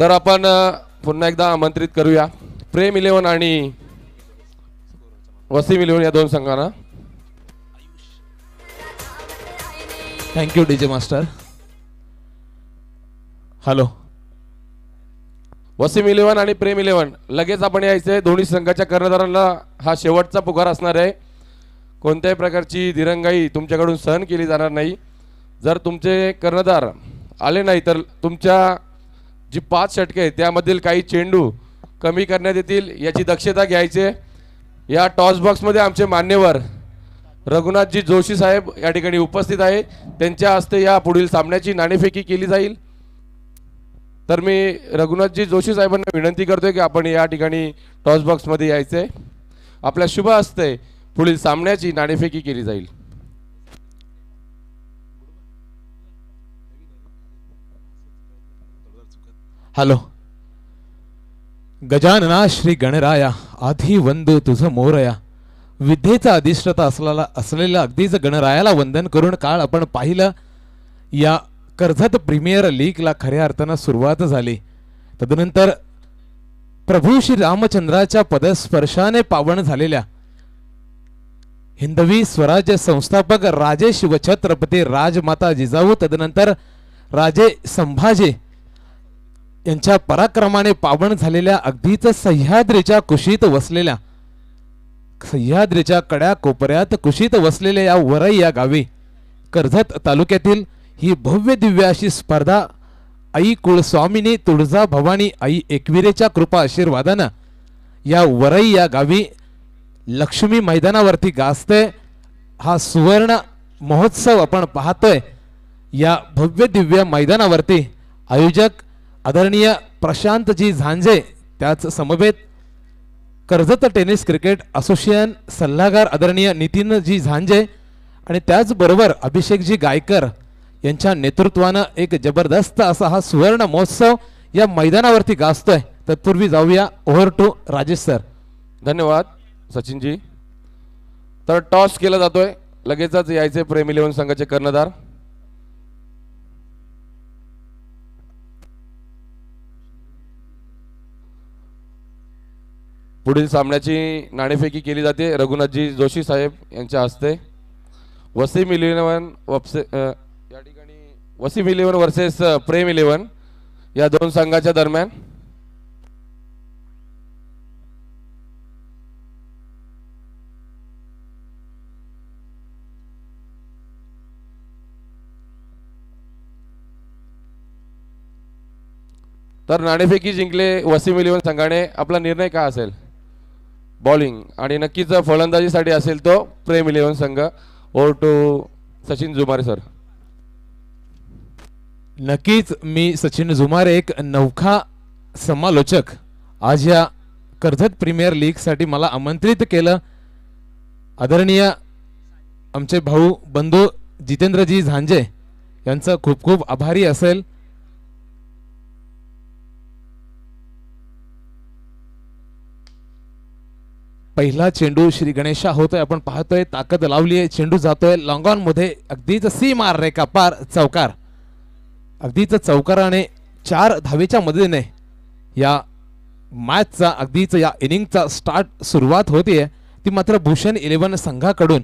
तर आपण पुन्हा एकदा आमंत्रित करूया प्रेम इलेव्हन आणि वसीम इलेव्हन या दोन संघांना thank you DJ master hello Wasim eleven आणि प्रेम इलेव्हन लगेच आपण यायचे दोन्ही संघाच्या कर्णधारांना हा शेवटचा पुकार असणार आहे कोणत्याही प्रकारची दिरंगाई तुमच्याकडून सहन केली जाणार नाही जर तुमचे कर्णधार आले नाही तर तुमच्या जी पाच षटके आहेत त्यामधील काही चेंडू कमी करण्यात येतील याची दक्षता घ्यायचे या टॉस बॉक्समध्ये आमचे मान्यवर रघुनाथजी जोशी साहेब या ठिकाणी उपस्थित आहे त्यांच्या हस्ते या पुढील सामन्याची नाणेफेकी केली जाईल तर मी रघुनाथजी जोशी साहेबांना विनंती करतोय की आपण या ठिकाणी टॉस बॉक्समध्ये यायचं आहे आपल्या शुभ हस्ते पुढील सामन्याची नाणेफेकी केली जाईल हॅलो गजानना श्री गणराया आधी वंदू तुझ मोरया विद्येचा अधिष्ठता असलेला असलेल्या अगदीच गणरायाला वंदन करून काळ आपण पाहिलं या कर्जत प्रीमियर लीगला खऱ्या अर्थानं सुरुवात झाली तदनंतर प्रभू श्री रामचंद्राच्या पदस्पर्शाने पावन झालेल्या हिंदवी स्वराज्य संस्थापक राजे शिवछत्रपती राजमाता जिजाऊ तदनंतर राजे संभाजी यांच्या पराक्रमाने पावन झालेल्या अगदीच सह्याद्रीच्या कुशीत वसलेल्या सह्याद्रीच्या कड्या कोपऱ्यात कुशीत वसलेल्या या वरई या गावी कर्जत तालुक्यातील ही भव्य दिव्य अशी स्पर्धा आई कुळस्वामिनी तुळजा भवानी आई एकविरेच्या कृपा आशीर्वादानं या वरई या गावी लक्ष्मी मैदानावरती गाजते हा सुवर्ण महोत्सव आपण पाहतोय या भव्य दिव्य मैदानावरती आयोजक आदरणीय प्रशांतजी झांजे त्याच समवेत कर्जत टेनिस क्रिकेट असोसिएशन सल्लागार आदरणीय नितीनजी झांजे आणि त्याचबरोबर अभिषेकजी गायकर यांच्या नेतृत्वानं एक जबरदस्त असा हा सुवर्ण महोत्सव या मैदानावरती गाजतोय तत्पूर्वी जाऊया ओव्हर टू राजेश सर धन्यवाद सचिनजी तर टॉस केला जातोय लगेचच यायचे प्रेम इलेव्हन संघाचे कर्णधार पुढील सामन्याची नाणेफेकी केली जाते रघुनाथजी जोशी साहेब यांच्या हस्ते वसीम इलेव्हन वपसे या ठिकाणी Wasim eleven versus Prem eleven या दोन संघाच्या दरम्यान तर नाणेफेकी जिंकले वसीम इलेव्हन संघाने आपला निर्णय का असेल बॉलिंग आणि नक्कीच फलंदाजीसाठी असेल तो प्रेम इलेव्हन संघ over to Sachin Jumare sir नक्कीच मी सचिन जुमारे एक नौखा समालोचक आज या कर्जत प्रीमियर लीगसाठी मला आमंत्रित केलं आदरणीय आमचे भाऊ बंधू जितेंद्रजी झांजे यांचं खूप खूप आभारी असेल पहिला चेंडू श्री गणेशा होतोय आपण पाहतोय ताकद लावली आहे चेंडू जातोय ऑन मध्ये अगदीच सी मार का पार चौकार अगदीच चौकाराने चार धावेच्या मदतीने या मॅचचा अगदीच या इनिंगचा स्टार्ट सुरुवात होतीये ती मात्र भूषण इलेव्हन संघाकडून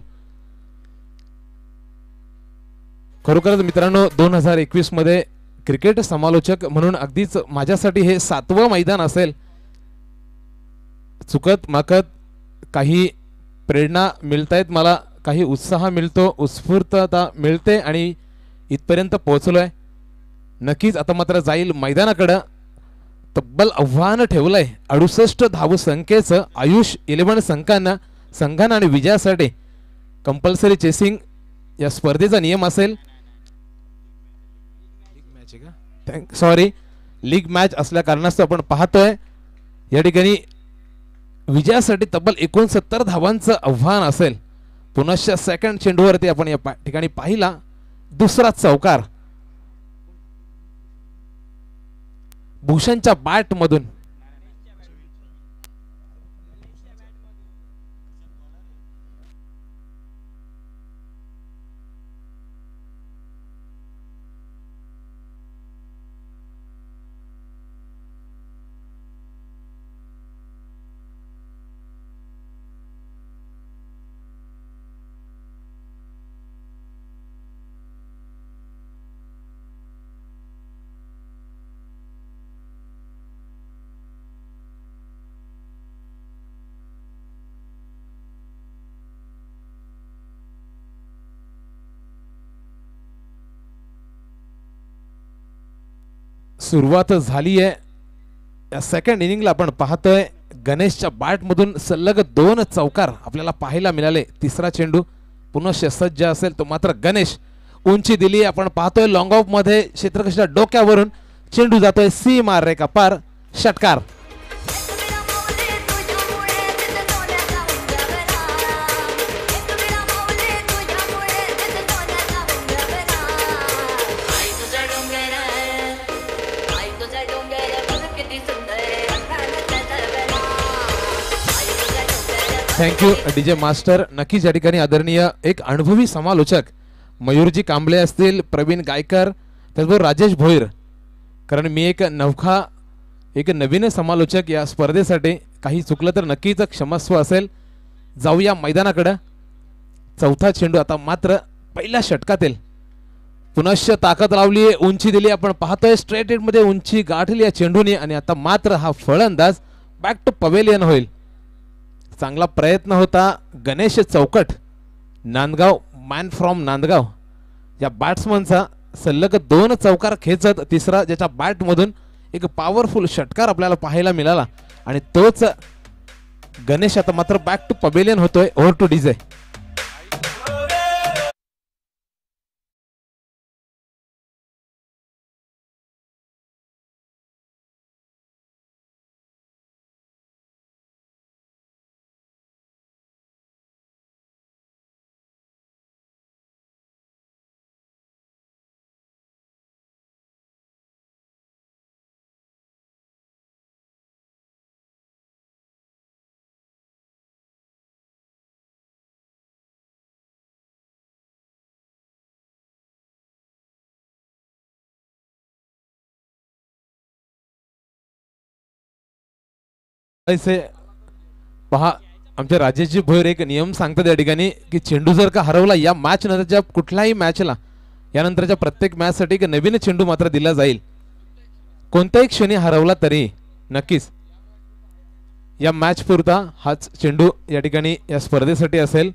खरोखरच मित्रांनो दोन हजार एकवीस मध्ये क्रिकेट समालोचक म्हणून अगदीच माझ्यासाठी हे सातवं मैदान असेल चुकत माकत काही प्रेरणा मिळत आहेत मला काही उत्साह मिळतो उत्स्फूर्तता मिळते आणि इथपर्यंत पोहोचलो आहे नक्कीच आता मात्र जाईल मैदानाकडं तब्बल आव्हान ठेवलं आहे अडुसष्ट धावू संख्येचं आयुष इलेव्हन संघांना संघांना आणि विजयासाठी कंपल्सरी चेसिंग या स्पर्धेचा नियम असेल सॉरी लीग मॅच असल्या कारणास्तव आपण पाहतोय या ठिकाणी विजयासाठी तब्बल एकोणसत्तर धावांचं आव्हान असेल पुनश्च सेकंड चेंडूवरती आपण या ठिकाणी पाहिला दुसरा चौकार भूषणच्या मधून सुरुवात झाली आहे या सेकंड इनिंगला आपण पाहतोय गणेशच्या बॅटमधून सलग दोन चौकार आपल्याला पाहायला मिळाले तिसरा चेंडू पुन्हा सज्ज असेल तो मात्र गणेश उंची दिली आपण पाहतोय लॉंग मध्ये क्षेत्रकशा डोक्यावरून चेंडू जातोय सी मार रेखा पार षटकार थँक्यू डीजे मास्टर नक्कीच या ठिकाणी आदरणीय एक अनुभवी समालोचक मयूरजी कांबळे असतील प्रवीण गायकर त्याचबरोबर राजेश भोईर कारण मी एक नवखा एक नवीन समालोचक या स्पर्धेसाठी काही चुकलं तर नक्कीच क्षमस्व असेल जाऊया मैदानाकडं चौथा चेंडू आता मात्र पहिल्या षटकातील पुनश्च ताकद लावली आहे उंची दिली आपण पाहतोय स्ट्रेट मध्ये उंची गाठली या चेंडूने आणि आता मात्र हा फळंदाज बॅक टू पवेलियन होईल चांगला प्रयत्न होता गणेश चौकट नांदगाव मॅन फ्रॉम नांदगाव या बॅट्समनचा सल्लग दोन चौकार खेचत तिसरा ज्याच्या बॅटमधून एक पॉवरफुल षटकार आपल्याला पाहायला मिळाला आणि तोच गणेश आता मात्र बॅक टू पबेलियन होतोय ओव्हर टू डीजे पहा आमच्या राजेशजी भोयर एक नियम सांगतात या ठिकाणी की चेंडू जर का हरवला या मॅच नंतरच्या कुठल्याही मॅचला यानंतरच्या प्रत्येक मॅचसाठी एक नवीन चेंडू मात्र दिला जाईल कोणत्याही क्षणी हरवला तरी नक्कीच या मॅच पुरता हाच चेंडू या ठिकाणी या स्पर्धेसाठी असेल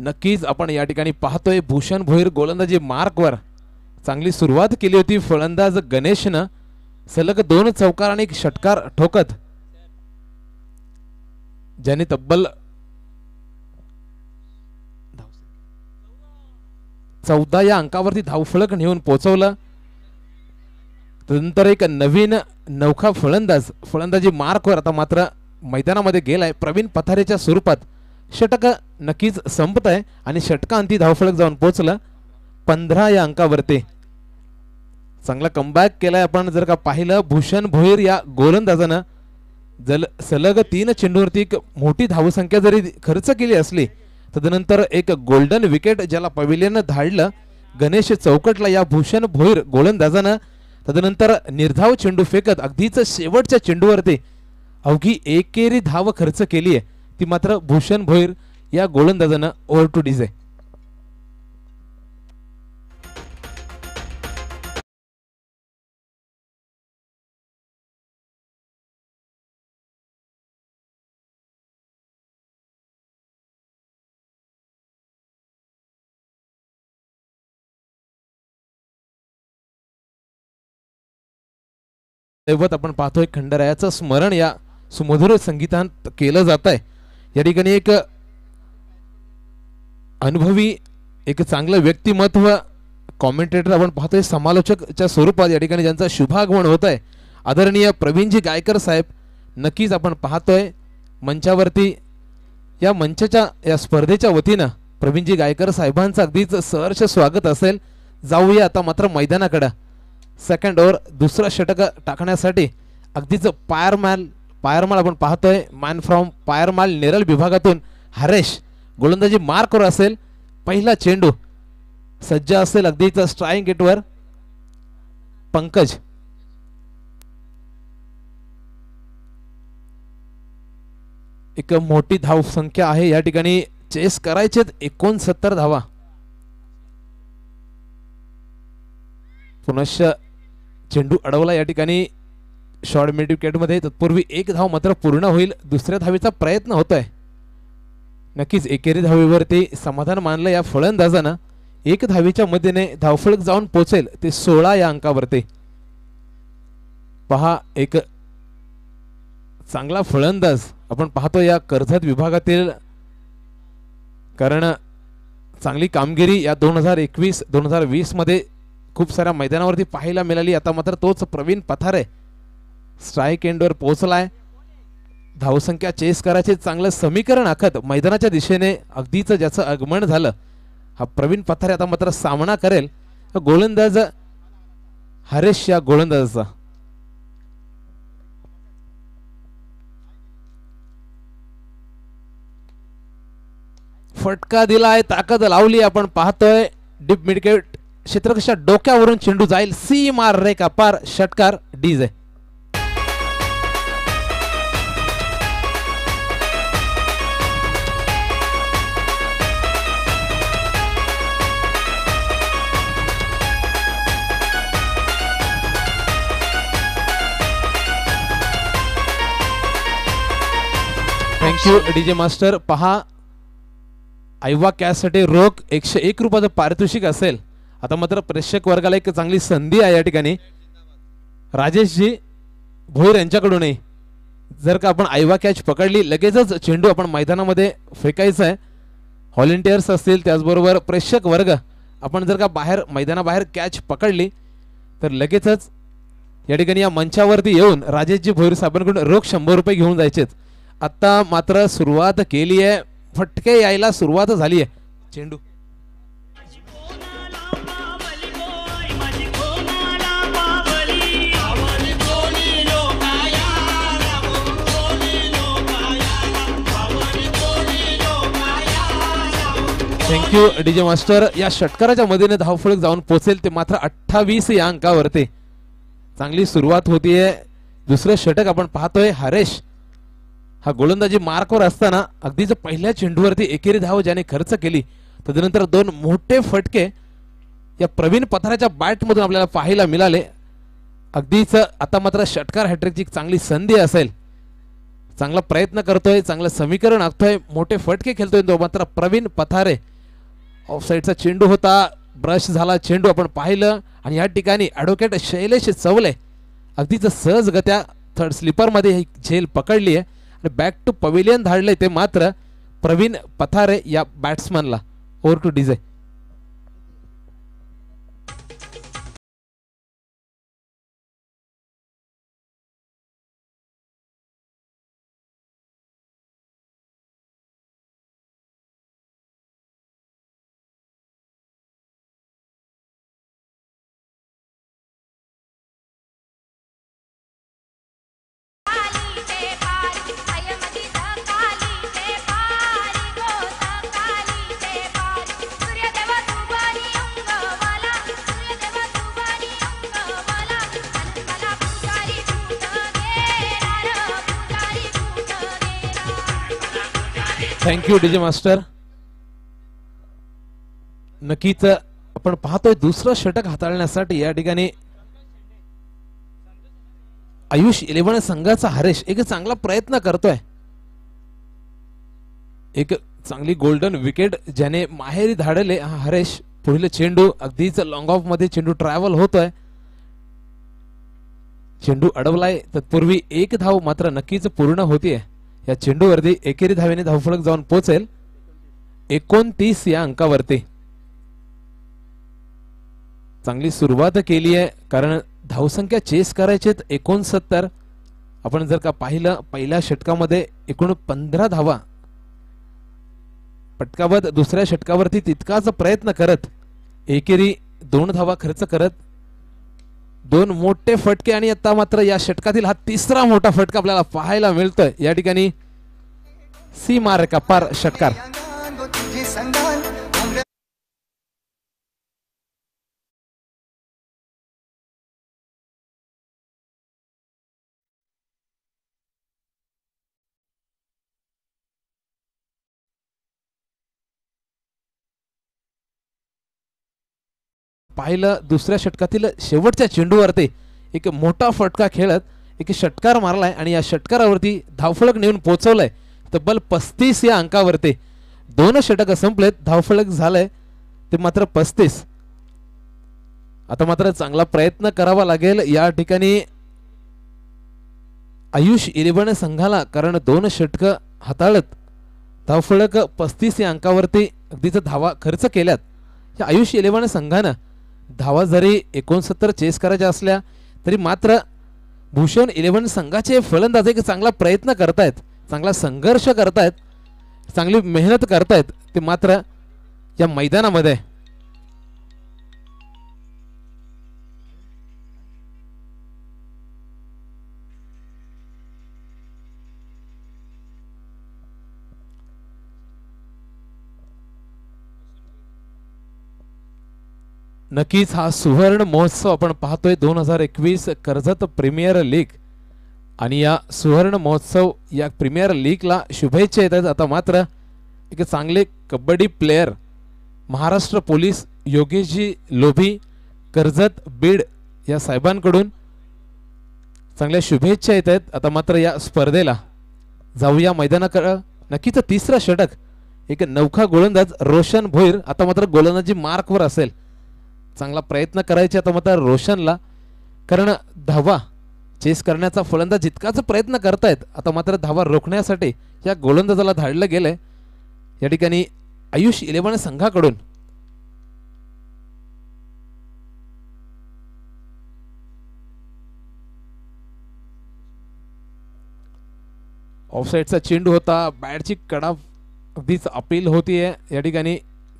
नक्कीच आपण या ठिकाणी पाहतोय भूषण भोईर गोलंदाजी मार्कवर चांगली सुरुवात केली होती फलंदाज गणेशन सलग दोन चौकार आणि एक षटकार ठोकत ज्याने तब्बल चौदा या अंकावरती धावफळक नेऊन पोहोचवलं त्यानंतर एक नवीन नौखा फलंदाज फलंदाजी मार्कवर आता मात्र मैदानामध्ये गेलाय प्रवीण पथारेच्या स्वरूपात षटक नक्कीच संपत आहे आणि षटकांती धावफळक जाऊन पोहोचलं पंधरा या अंकावरती चांगला कमबॅक केलाय आपण जर का पाहिलं भूषण भोईर या गोलंदाजानं जल सलग तीन चेंडूवरती एक मोठी धावसंख्या जरी खर्च केली असली तदनंतर एक गोल्डन विकेट ज्याला पवेलियन धाडलं गणेश चौकटला या भूषण भोईर गोलंदाजानं तदनंतर निर्धाव चेंडू फेकत अगदीच शेवटच्या चेंडूवरती अवघी एकेरी धाव खर्च केली आहे ती मात्र भूषण भोईर या गोलंदाजानं ओव्हर टू डिझे आपण पाहतोय खंडरायाचं स्मरण या सुमधुर संगीतात केलं जात आहे या ठिकाणी एक अनुभवी एक चांगलं व्यक्तिमत्व कॉमेंटेटर आपण पाहतोय समालोचकच्या स्वरूपात या ठिकाणी ज्यांचा शुभागमन होत आहे आदरणीय प्रवीणजी गायकर साहेब नक्कीच आपण पाहतोय मंचावरती या मंचाच्या या स्पर्धेच्या वतीनं प्रवीणजी गायकर साहेबांचं अगदीच सहर्ष स्वागत असेल जाऊया आता मात्र मैदानाकडं सेकंड ओव्हर दुसरं षटक टाकण्यासाठी अगदीच मॅल पायरमाल आपण पाहतोय मॅन फ्रॉम पायरमाल नेरल विभागातून हरेश गोलंदाजी मार्कवर असेल पहिला चेंडू सज्ज असेल अगदीच स्ट्राईंग गेटवर पंकज एक मोठी धाव संख्या आहे या ठिकाणी चेस करायचेत एकोणसत्तर धावा पुनश्च चेंडू अडवला या ठिकाणी शॉर्ट मेडिकेटमध्ये विकेटमध्ये तत्पूर्वी एक धाव मात्र पूर्ण होईल दुसऱ्या धावेचा प्रयत्न होतोय नक्कीच एकेरी धावीवरती समाधान मानलं या फळंदाजानं एक धावीच्या मदतीने धावफळक जाऊन पोचेल ते सोळा या अंकावरती पहा एक चांगला फळंदाज आपण पाहतो या कर्जत विभागातील कारण चांगली कामगिरी या दोन हजार एकवीस दोन हजार वीसमध्ये खूप साऱ्या मैदानावरती पाहायला मिळाली आता मात्र तोच प्रवीण आहे स्ट्राईक एंडवर पोहोचलाय धावसंख्या चेस करायचे चांगलं समीकरण आखत मैदानाच्या दिशेने अगदीच ज्याचं आगमन झालं हा प्रवीण पथारे आता मात्र सामना करेल गोलंदाज हरेश या गोलंदाजाचा फटका दिलाय ताकद लावली आपण पाहतोय डीप मिडकेट कशा डोक्यावरून चेंडू जाईल सी मार रे का पार षटकार डीज थँक्यू डीजे मास्टर पहा आयवा साठी रोख एकशे एक रुपयाचं पारितोषिक असेल आता मात्र प्रेक्षक वर्गाला एक चांगली संधी आहे या ठिकाणी राजेशजी भोईर यांच्याकडूनही जर का आपण आयवा कॅच पकडली लगेचच चेंडू आपण मैदानामध्ये फेकायचा आहे व्हॉलेंटियर्स असतील त्याचबरोबर प्रेक्षक वर्ग आपण जर का बाहेर मैदानाबाहेर कॅच पकडली तर लगेचच या ठिकाणी या मंचावरती येऊन राजेशजी भोईर साहेबांकडून रोख शंभर रुपये घेऊन जायचेत आता मात्र सुरुवात केली आहे फटके यायला सुरुवात झाली आहे चेंडू थँक्यू डीजे मास्टर या षटकाराच्या मदीने धावफळक जाऊन पोचेल ते मात्र अठ्ठावीस या अंकावरती चांगली सुरुवात होतीये दुसरं षटक आपण पाहतोय हरेश हा गोलंदाजी मार्कवर असताना अगदीच पहिल्या चेंडूवरती एकेरी धाव ज्याने खर्च केली तदनंतर दोन मोठे फटके या प्रवीण पथाराच्या बॅटमधून आपल्याला पाहायला मिळाले अगदीच आता मात्र षटकार हॅट्रिकची चांगली संधी असेल चांगला प्रयत्न करतोय चांगलं समीकरण आखतोय मोठे फटके खेळतोय तो मात्र प्रवीण पथारे ऑफसाईडचा चेंडू होता ब्रश झाला चेंडू आपण पाहिलं आणि या ठिकाणी ॲडव्होकेट शैलेश चवले अगदीच सहजगत्या थर्ड स्लीपरमध्ये ही झेल पकडली आहे आणि बॅक टू पवेलियन धाडले ते मात्र प्रवीण पथारे या बॅट्समनला over to DJ thank you DJ master नक्कीच आपण पाहतोय दुसरं षटक हाताळण्यासाठी या ठिकाणी आयुष इलेव्हन संघाचा हरेश एक चांगला प्रयत्न करतोय एक चांगली गोल्डन विकेट ज्याने माहेरी धाडले हा हरेश पुढील चेंडू अगदीच लॉंग ऑफ मध्ये चेंडू ट्रॅव्हल होतोय चेंडू अडवलाय तत्पूर्वी एक धाव मात्र नक्कीच पूर्ण होतीये या चेंडूवरती एकेरी धावेने धावफळक जाऊन पोचेल एकोणतीस या अंकावरती चांगली सुरुवात केली आहे कारण धावसंख्या चेस करायचे एकोणसत्तर आपण जर का पाहिलं पहिल्या षटकामध्ये एकूण पंधरा धावा पटकावत दुसऱ्या षटकावरती तितकाच प्रयत्न करत एकेरी दोन धावा खर्च करत दोन मोठे फटके आणि आता मात्र या षटकातील हा तिसरा मोठा फटका आपल्याला पाहायला मिळतोय या ठिकाणी सी सीमारेखा पार षटकार पाहिलं दुसऱ्या षटकातील शेवटच्या चेंडूवरती एक मोठा फटका खेळत एक षटकार मारलाय आणि या षटकारावरती धावफळक नेऊन पोचवलाय तब्बल पस्तीस या अंकावरती दोन षटक संपलेत धावफळक झालंय ते मात्र पस्तीस आता मात्र चांगला प्रयत्न करावा लागेल या ठिकाणी आयुष इलेवन संघाला कारण दोन षटक हाताळत धावफळक पस्तीस या अंकावरती अगदीच धावा खर्च केल्यात या आयुष इलेवन संघानं धावा जरी एकोणसत्तर चेस करायच्या असल्या तरी मात्र भूषण इलेव्हन संघाचे फलंदाज एक चांगला प्रयत्न करतायत चांगला संघर्ष करतायत चांगली मेहनत करतायत ते मात्र या मैदानामध्ये नक्कीच हा सुवर्ण महोत्सव आपण पाहतोय दोन हजार एकवीस कर्जत प्रीमियर लीग आणि या सुवर्ण महोत्सव या प्रीमियर लीगला शुभेच्छा येत आहेत आता मात्र एक चांगले कबड्डी प्लेयर महाराष्ट्र पोलीस योगेशजी लोभी कर्जत बीड या साहेबांकडून चांगल्या शुभेच्छा येत आहेत आता मात्र या स्पर्धेला जाऊया मैदानाकडं नक्कीच तिसरा षटक एक नौखा गोलंदाज रोशन भोईर आता मात्र गोलंदाजी मार्कवर असेल चांगला प्रयत्न करायचे आता मात्र रोशनला कारण धावा चेस करण्याचा फलंदाज जितकाच प्रयत्न करतायत आता मात्र धावा रोखण्यासाठी या गोलंदाजाला धाडलं गेलंय या ठिकाणी आयुष इलेव्हन संघाकडून ऑफसाईडचा चेंडू होता बॅटची कडा अगदीच अपील होतीये या ठिकाणी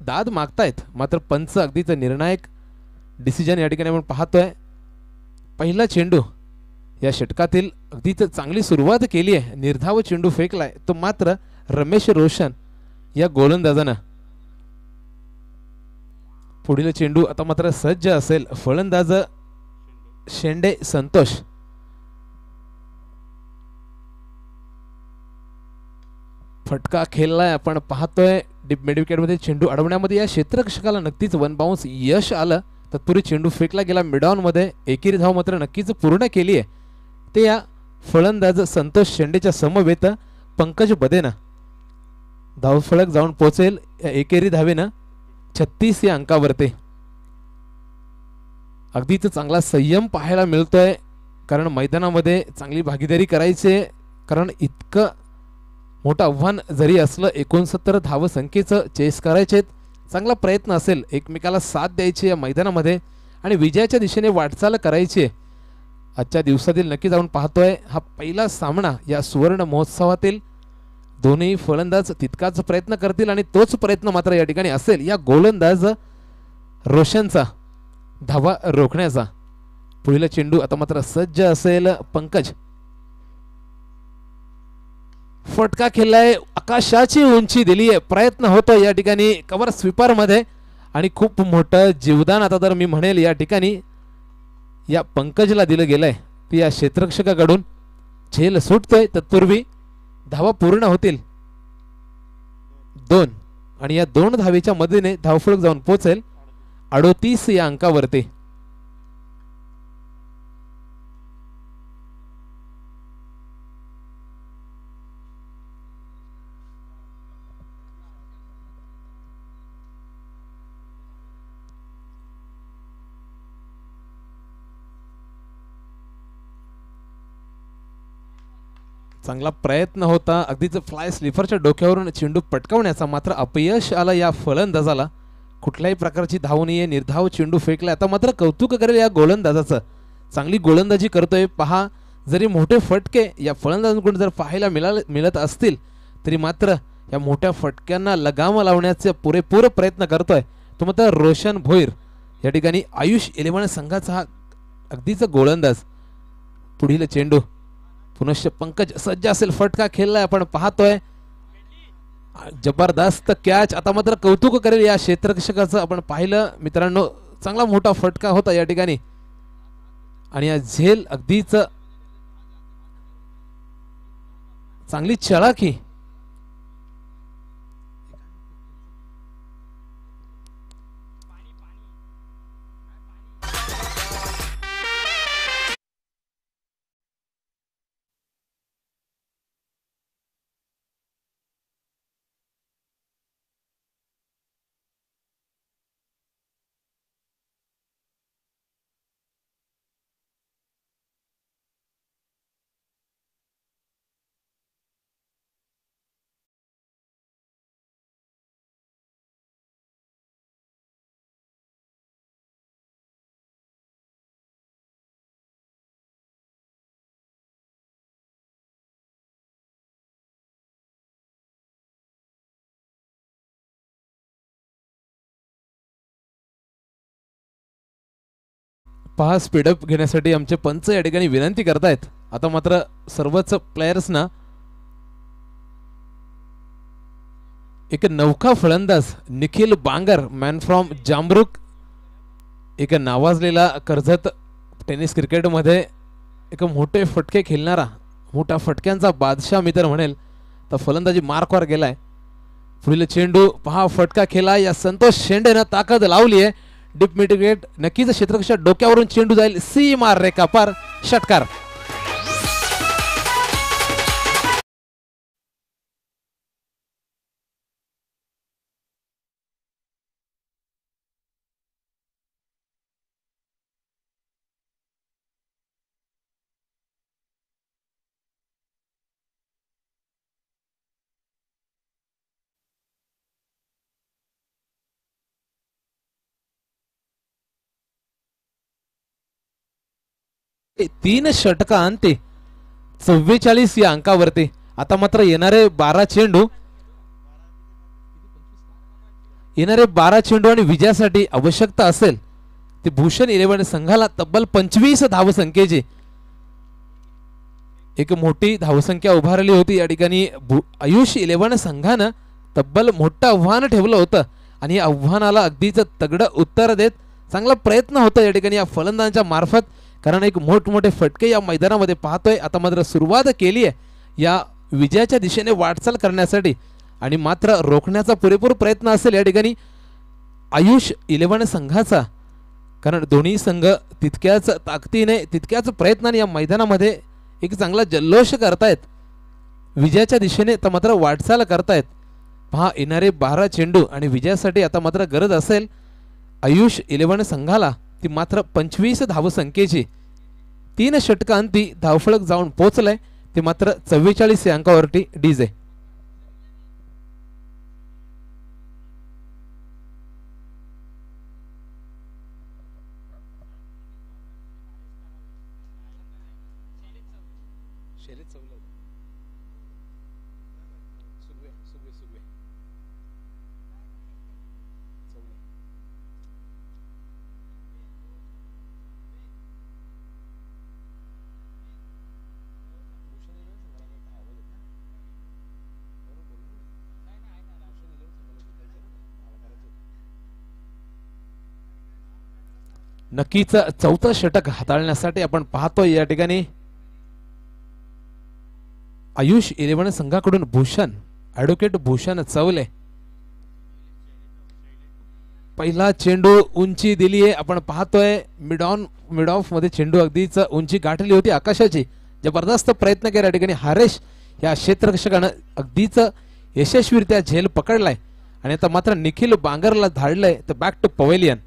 दाद मागतायत मात्र पंच अगदीच निर्णायक डिसिजन या ठिकाणी आपण पाहतोय पहिला चेंडू या षटकातील अगदीच चांगली सुरुवात केली आहे निर्धाव चेंडू फेकलाय तो मात्र रमेश रोशन या गोलंदाजानं पुढील चेंडू आता मात्र सज्ज असेल फलंदाज शेंडे संतोष फटका खेळलाय आपण पाहतोय डीप मिड चेंडू अडवण्यामध्ये या क्षेत्ररक्षकाला नक्कीच वन बाउन्स यश आलं तत्पूर्वी चेंडू फेकला गेला मध्ये एकेरी धाव मात्र नक्कीच पूर्ण केली आहे ते या फलंदाज संतोष शेंडेच्या समवेत पंकज बदेनं धावफळक जाऊन पोचेल या एकेरी धावेनं छत्तीस या ते अगदीच चांगला संयम पाहायला मिळतोय कारण मैदानामध्ये चांगली भागीदारी करायचे कारण इतकं मोठं आव्हान जरी असलं एकोणसत्तर संख्येचं चेस करायचेत चांगला प्रयत्न असेल एकमेकाला साथ द्यायची या मैदानामध्ये आणि विजयाच्या दिशेने वाटचाल करायची आहे आजच्या दिवसातील नक्की जाऊन पाहतोय हा पहिला सामना या सुवर्ण महोत्सवातील दोन्ही फलंदाज तितकाच प्रयत्न करतील आणि तोच प्रयत्न मात्र या ठिकाणी असेल या गोलंदाज रोशनचा धावा रोखण्याचा पुढील चेंडू आता मात्र सज्ज असेल पंकज फटका खेळलाय आकाशाची उंची दिली आहे प्रयत्न होतो या ठिकाणी कवर स्वीपरमध्ये आणि खूप मोठं जीवदान आता तर मी म्हणेल या ठिकाणी या पंकजला दिलं गेलंय ती या क्षेत्रक्षकाकडून झेल सुटतोय तत्पूर्वी धावा पूर्ण होतील दोन आणि या दोन धावेच्या मदतीने धावफळक जाऊन पोचेल अडोतीस या अंकावरती चांगला प्रयत्न होता अगदीच फ्लाय स्लिफरच्या डोक्यावरून चेंडू पटकावण्याचा मात्र अपयश आला या फलंदाजाला कुठल्याही प्रकारची धावणीये निर्धाव चेंडू फेकला आता मात्र कौतुक करेल या गोलंदाजाचं चांगली गोलंदाजी करतोय पहा जरी मोठे फटके या फलंदाजांकडून जर पाहायला मिळाल मिळत असतील तरी मात्र या मोठ्या फटक्यांना लगाम लावण्याचे पुरेपूर प्रयत्न करतोय तो मात्र रोशन भोईर या ठिकाणी आयुष इलेव्हन संघाचा हा अगदीचा गोलंदाज पुढील चेंडू पुनश्च पंकज सज्ज असेल फटका खेळलाय आपण पाहतोय जबरदस्त कॅच आता मात्र कौतुक करेल या क्षेत्रक्षकाचं आपण पाहिलं मित्रांनो चांगला मोठा फटका होता या ठिकाणी आणि या झेल अगदीच चांगली चळाखी पहा स्पीडअप घेण्यासाठी आमचे पंच या ठिकाणी विनंती करतायत आता मात्र सर्वच प्लेयर्सना एक नौका फलंदाज निखिल बांगर मॅन फ्रॉम जांबरुक एक नावाजलेला कर्जत टेनिस क्रिकेटमध्ये एक मोठे फटके खेळणारा मोठा फटक्यांचा बादशाह मी तर म्हणेल तर फलंदाजी मार्कवर गेलाय पुढील चेंडू पहा फटका खेळा या संतोष शेंडेनं ताकद लावली आहे डिप मिटिग्रेट नक्कीच क्षेत्रक्षा डोक्यावरून चेंडू जाईल मार रेखा पार षटकार तीन षटका आणते चव्वेचाळीस या अंकावरती आता मात्र येणारे बारा चेंडू येणारे बारा चेंडू आणि विजयासाठी आवश्यकता असेल ते भूषण इलेव्हन संघाला तब्बल पंचवीस धावसंख्येची एक मोठी धावसंख्या उभारली होती या ठिकाणी आयुष इलेव्हन संघानं तब्बल मोठं आव्हान ठेवलं होतं आणि या आव्हानाला अगदीच तगडं उत्तर देत चांगला प्रयत्न होता या ठिकाणी या फलंदाजांच्या मार्फत कारण एक मोठमोठे फटके या मैदानामध्ये पाहतोय आता मात्र सुरुवात केली आहे या विजयाच्या दिशेने वाटचाल करण्यासाठी आणि मात्र रोखण्याचा पुरेपूर प्रयत्न असेल या ठिकाणी आयुष इलेव्हन संघाचा कारण दोन्ही संघ तितक्याच ताकदीने तितक्याच प्रयत्नाने या मैदानामध्ये एक चांगला जल्लोष करतायत विजयाच्या दिशेने तर मात्र वाटचाल करतायत पहा येणारे बारा चेंडू आणि विजयासाठी आता मात्र गरज असेल आयुष इलेव्हन संघाला ती मात्र पंचवीस धावसंख्येची तीन षटकांती धावफळक जाऊन पोचलंय ते मात्र चव्वेचाळीस अंकावरती डीजे आहे नक्कीच चौथं षटक हाताळण्यासाठी आपण पाहतोय या ठिकाणी आयुष इलेव्हन संघाकडून भूषण ॲडव्होकेट भूषण चवले पहिला चेंडू उंची दिली आहे आपण पाहतोय मिड ऑन मिड ऑफ मध्ये चेंडू अगदीच उंची गाठली होती आकाशाची जबरदस्त प्रयत्न केला या ठिकाणी हरेश या क्षेत्ररक्षकानं अगदीच यशस्वीरित्या झेल पकडलाय आणि आता मात्र निखिल बांगरला धाडलंय तर back to pavilion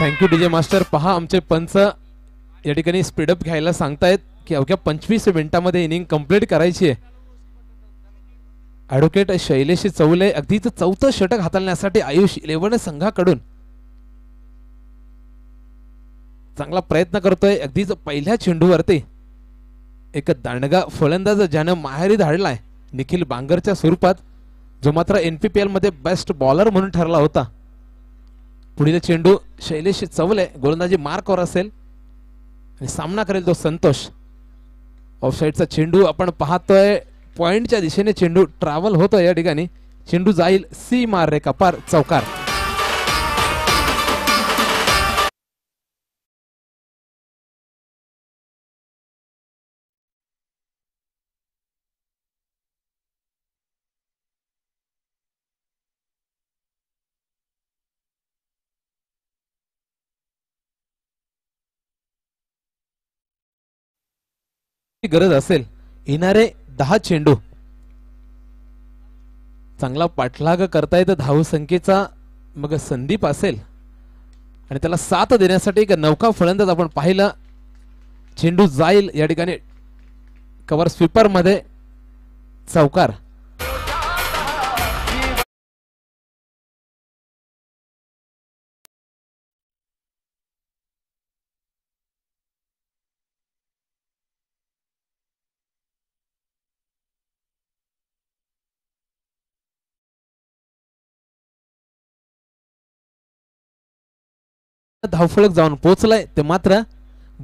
thank you DJ master पहा आमचे पंच या ठिकाणी स्पीडअप घ्यायला सांगतायत की अवघ्या पंचवीस मिनिटामध्ये इनिंग कम्प्लीट करायची आहे ॲडव्होकेट शैलेश चौले अगदीच चौथं षटक हाताळण्यासाठी आयुष इलेव्हन संघाकडून चांगला प्रयत्न करतोय अगदीच पहिल्या चेंडूवरती एक दांडगा फलंदाज ज्यानं माहेरी धाडलाय निखिल बांगरच्या स्वरूपात जो मात्र N P P best bowler म्हणून ठरला होता पुढील चेंडू शैलेश चवले गोलंदाजी मार्कवर असेल आणि सामना करेल तो संतोष ऑफसाईडचा चेंडू आपण पाहतोय पॉइंटच्या दिशेने चेंडू ट्रॅव्हल होतोय या ठिकाणी चेंडू जाईल सी मार रे पार चौकार गरज असेल येणारे दहा चेंडू चांगला पाठलाग करता येतं धाव संख्येचा मग संदीप असेल आणि त्याला साथ देण्यासाठी एक नौका फळंदाज आपण पाहिलं चेंडू जाईल या ठिकाणी कवर मध्ये चौकार धावफळक जाऊन पोहोचलाय ते मात्र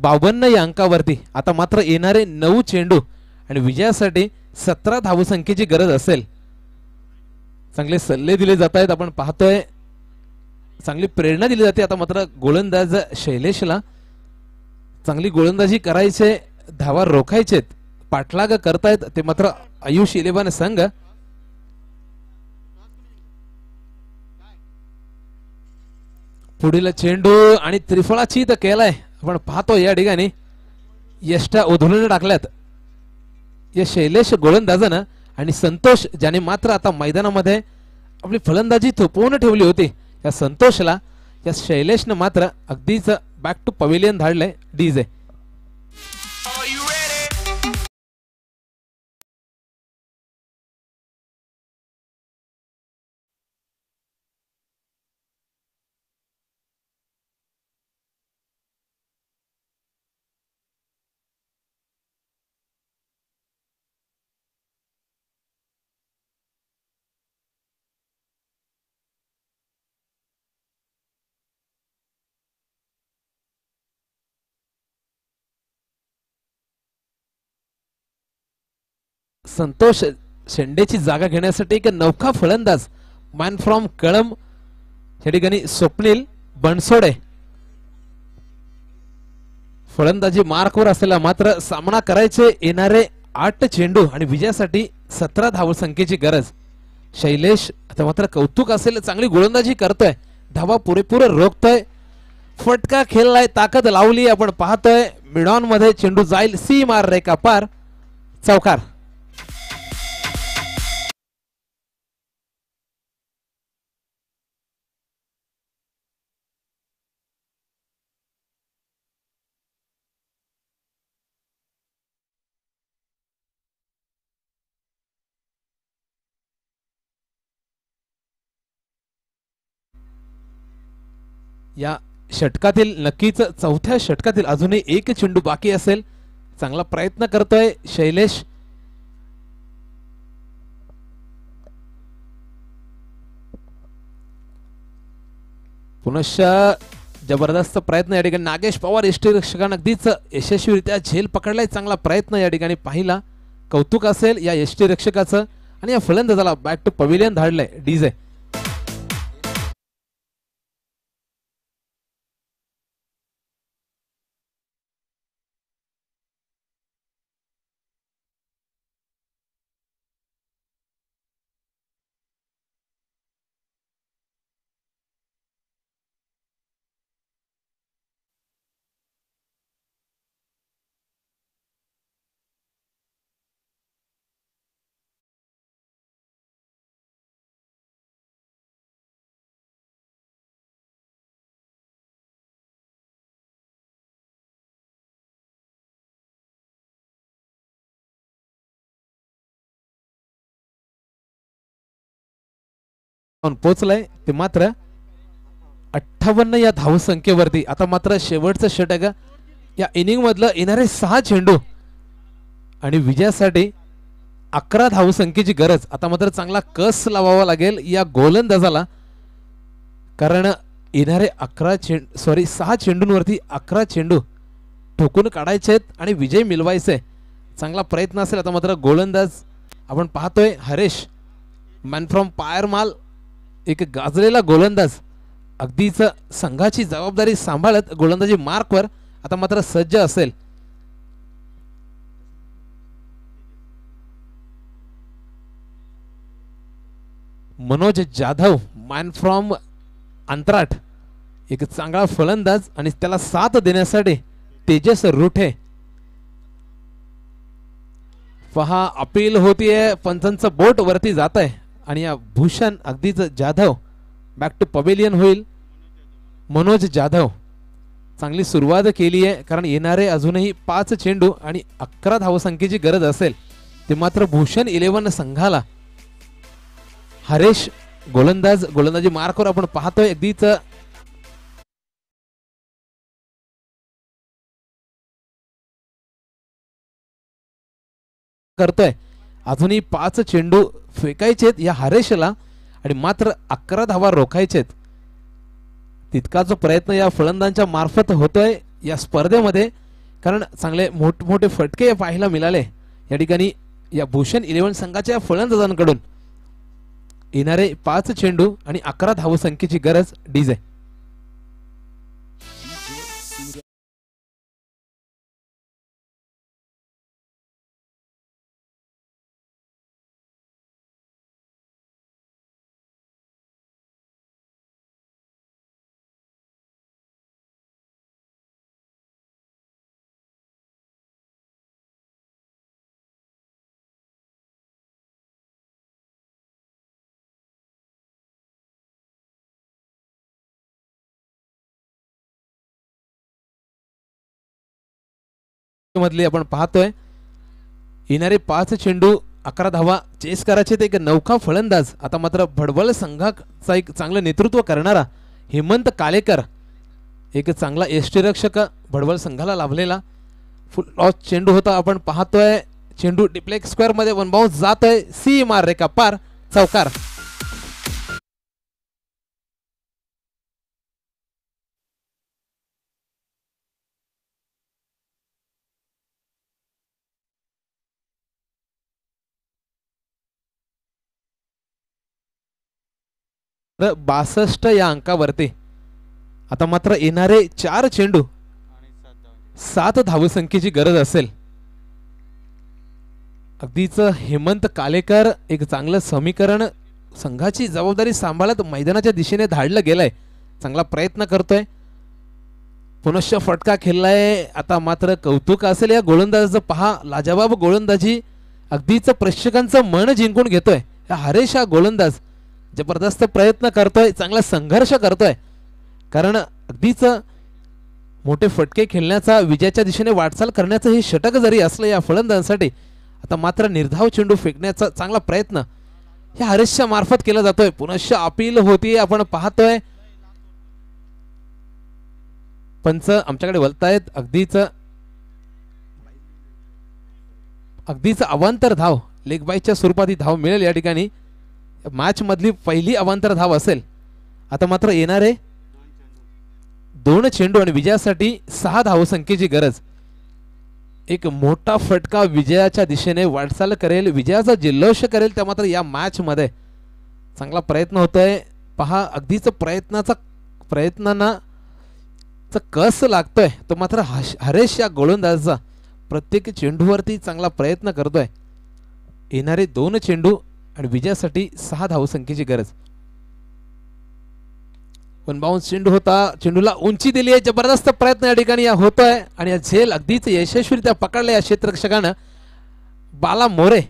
बावन्न या अंकावरती आता मात्र येणारे नऊ चेंडू आणि विजयासाठी सतरा धावसंख्येची गरज असेल चांगले सल्ले दिले जात आहेत आपण पाहतोय चांगली प्रेरणा दिली जाते आता मात्र गोलंदाज शैलेशला चांगली गोलंदाजी करायचे धावा रोखायचे पाठलाग करतायत ते मात्र आयुष इलेवन संघ पुढील चेंडू आणि त्रिफळाची तर केलाय आपण पाहतो या ठिकाणी यष्टा उधळून टाकल्यात या शैलेश गोलंदाजानं आणि संतोष ज्याने मात्र आता मैदानामध्ये आपली फलंदाजी थोपवून ठेवली होती या संतोषला या शैलेशनं मात्र अगदीच बॅक टू पवेलियन धाडलंय डीजे संतोष शेंडेची जागा घेण्यासाठी एक नौका फलंदाज मॅन फ्रॉम कळम या ठिकाणी स्वप्नील बनसोडे फलंदाजी मार्कवर असलेला मात्र सामना करायचे येणारे आठ चेंडू आणि विजयासाठी सतरा धावसंख्येची गरज शैलेश आता मात्र कौतुक असेल चांगली गोलंदाजी करतोय धावा पुरेपूर रोखतोय फटका खेळलाय ताकद लावली आपण पाहतोय मिडॉन मध्ये चेंडू जाईल सी मार रेका पार चौकार या षटकातील नक्कीच चौथ्या षटकातील अजूनही एक चेंडू बाकी असेल चांगला प्रयत्न करतोय शैलेश पुनश जबरदस्त प्रयत्न या ठिकाणी नागेश पवार यष्टीरक्षकानं अगदीच यशस्वीरित्या झेल पकडलाय चांगला प्रयत्न या ठिकाणी पाहिला कौतुक असेल या रक्षकाचं आणि या फलंदाजाला बॅक टू पविलियन धाडलंय डीजे पोचलाय ते मात्र अठ्ठावन्न या धावसंख्येवरती आता मात्र शेवटचं षटक या इनिंग मधलं येणारे सहा चेंडू आणि विजयासाठी अकरा धावसंख्येची गरज आता मात्र चांगला कस लावावा लागेल या गोलंदाजाला कारण येणारे अकरा चेंड सॉरी सहा चेंडूंवरती अकरा चेंडू ठोकून काढायचे आहेत आणि विजय मिळवायचे चांगला प्रयत्न असेल आता मात्र गोलंदाज आपण पाहतोय हरेश मॅन फ्रॉम पायरमाल एक गाजलेला गोलंदाज अगदीच संघाची जबाबदारी सांभाळत गोलंदाजी मार्कवर आता मात्र सज्ज असेल मनोज जाधव मॅन फ्रॉम अंतराट एक चांगला फलंदाज आणि त्याला साथ देण्यासाठी तेजस रुठे पहा अपील होतीये पंचांचं बोट वरती जात आहे आणि या भूषण अगदीच जाधव बॅक टू पवेलियन होईल मनोज जाधव चांगली सुरुवात केली आहे कारण येणारे अजूनही पाच चेंडू आणि अकरा धावसंख्येची गरज असेल ते मात्र भूषण इलेव्हन संघाला हरेश गोलंदाज गोलंदाजी मार्कवर आपण पाहतोय अगदीच करतोय अजूनही पाच चेंडू फेकायचेत या हरेशला आणि मात्र अकरा धावा रोखायचेत जो प्रयत्न या फलंदांच्या मार्फत होतोय या स्पर्धेमध्ये कारण चांगले मोठमोठे फटके पाहायला मिळाले या ठिकाणी या भूषण इलेव्हन संघाच्या फलंदाजांकडून येणारे पाच चेंडू आणि अकरा धावसंख्येची गरज डीज आहे मधली आपण पाहतोय येणारे पाच चेंडू अकरा धावा चेस करायचे ते एक नौका फलंदाज आता मात्र भडबल संघाचा एक चांगलं नेतृत्व करणारा हेमंत कालेकर एक चांगला यष्टीरक्षक भडबल संघाला लाभलेला फुल लॉस चेंडू होता आपण पाहतोय चेंडू डिप्लेक्स स्क्वेअरमध्ये वन बाउन्स जातोय सी मार रेखा पार चौकार तर बासष्ट या अंकावरती आता मात्र येणारे चार चेंडू सात धावसंख्येची गरज असेल अगदीच हेमंत कालेकर एक चांगलं समीकरण संघाची जबाबदारी सांभाळत मैदानाच्या दिशेने धाडलं गेलंय चांगला प्रयत्न करतोय पुनश्च फटका खेळलाय आता मात्र कौतुक असेल या गोलंदाजाचं पहा लाजाबाब गोलंदाजी अगदीच प्रेक्षकांचं मन जिंकून घेतोय हा हरेश हा गोलंदाज जबरदस्त प्रयत्न करतोय चांगला संघर्ष करतोय कारण अगदीच मोठे फटके खेळण्याचा विजयाच्या दिशेने वाटचाल करण्याचं हे षटक जरी असलं या फलंदाजांसाठी आता मात्र निर्धाव चेंडू फेकण्याचा चांगला प्रयत्न हे हरेशच्या मार्फत केला जातोय पुनश्च अपील होती आपण पाहतोय पंच आमच्याकडे वलतायत अगदीच अगदीच अवांतर धाव लेग बाईच्या स्वरूपात ही धाव मिळेल या ठिकाणी मधली पहिली अवांतर धाव असेल आता मात्र येणार आहे दोन चेंडू आणि विजयासाठी सहा धावसंख्येची गरज एक मोठा फटका विजयाच्या दिशेने वाटचाल करेल विजयाचा जिल्लोष करेल त्या मात्र या मॅचमध्ये चांगला प्रयत्न होतोय पहा अगदीच प्रयत्नाचा प्रयत्नांना कस लागतोय तो मात्र हश हरेश या गोलंदाजाचा प्रत्येक चेंडूवरती चांगला प्रयत्न करतोय येणारे दोन चेंडू आणि विजयासाठी सहा धावसंख्येची गरज पण बाउन्स चेंडू होता चेंडूला उंची दिली आहे जबरदस्त प्रयत्न या ठिकाणी या आहे आणि या झेल अगदीच यशस्वीरित्या पकडला या क्षेत्ररक्षकानं बाला मोरे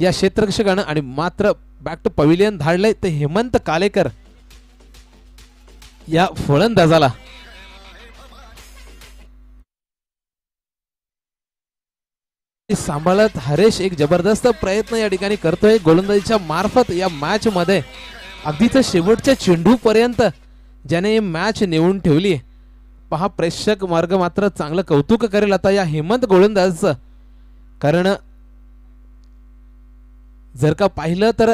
या क्षेत्ररक्षकानं आणि मात्र बॅक टू पविलियन धाडलंय ते हेमंत कालेकर या फळंदाजाला सांभाळत हरेश एक जबरदस्त प्रयत्न या ठिकाणी करतोय गोलंदाजीच्या मार्फत या मॅच मध्ये अगदीच शेवटच्या चेंडू पर्यंत ज्याने मॅच नेऊन ठेवली पहा प्रेक्षक मार्ग मात्र चांगलं कौतुक करेल आता या हेमंत गोलंदाजचं कारण जर का पाहिलं तर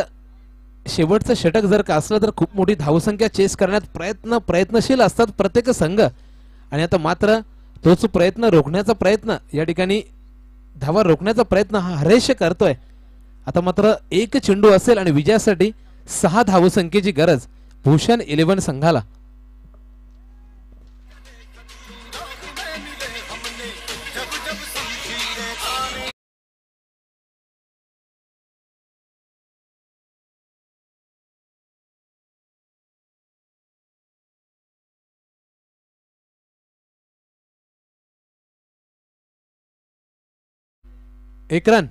शेवटचं षटक जर का असलं तर खूप मोठी धावसंख्या चेस करण्यात प्रयत्न प्रयत्नशील असतात प्रत्येक संघ आणि आता मात्र तोच प्रयत्न रोखण्याचा प्रयत्न या ठिकाणी धावा रोखण्याचा प्रयत्न हा हरेश करतोय आता मात्र एक चेंडू असेल आणि विजयासाठी सहा धावसंख्येची गरज भूषण इलेव्हन संघाला एक रन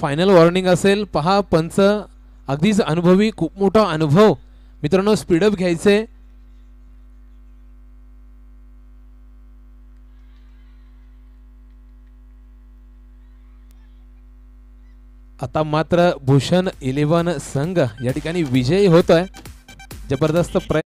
फायनल वॉर्निंग असेल पहा पंच अगदीच अनुभवी खूप मोठा अनुभव मित्रांनो स्पीडअप घ्यायचे आता मात्र भूषण इलेवन संघ या ठिकाणी विजयी होतोय जबरदस्त प्रयत्न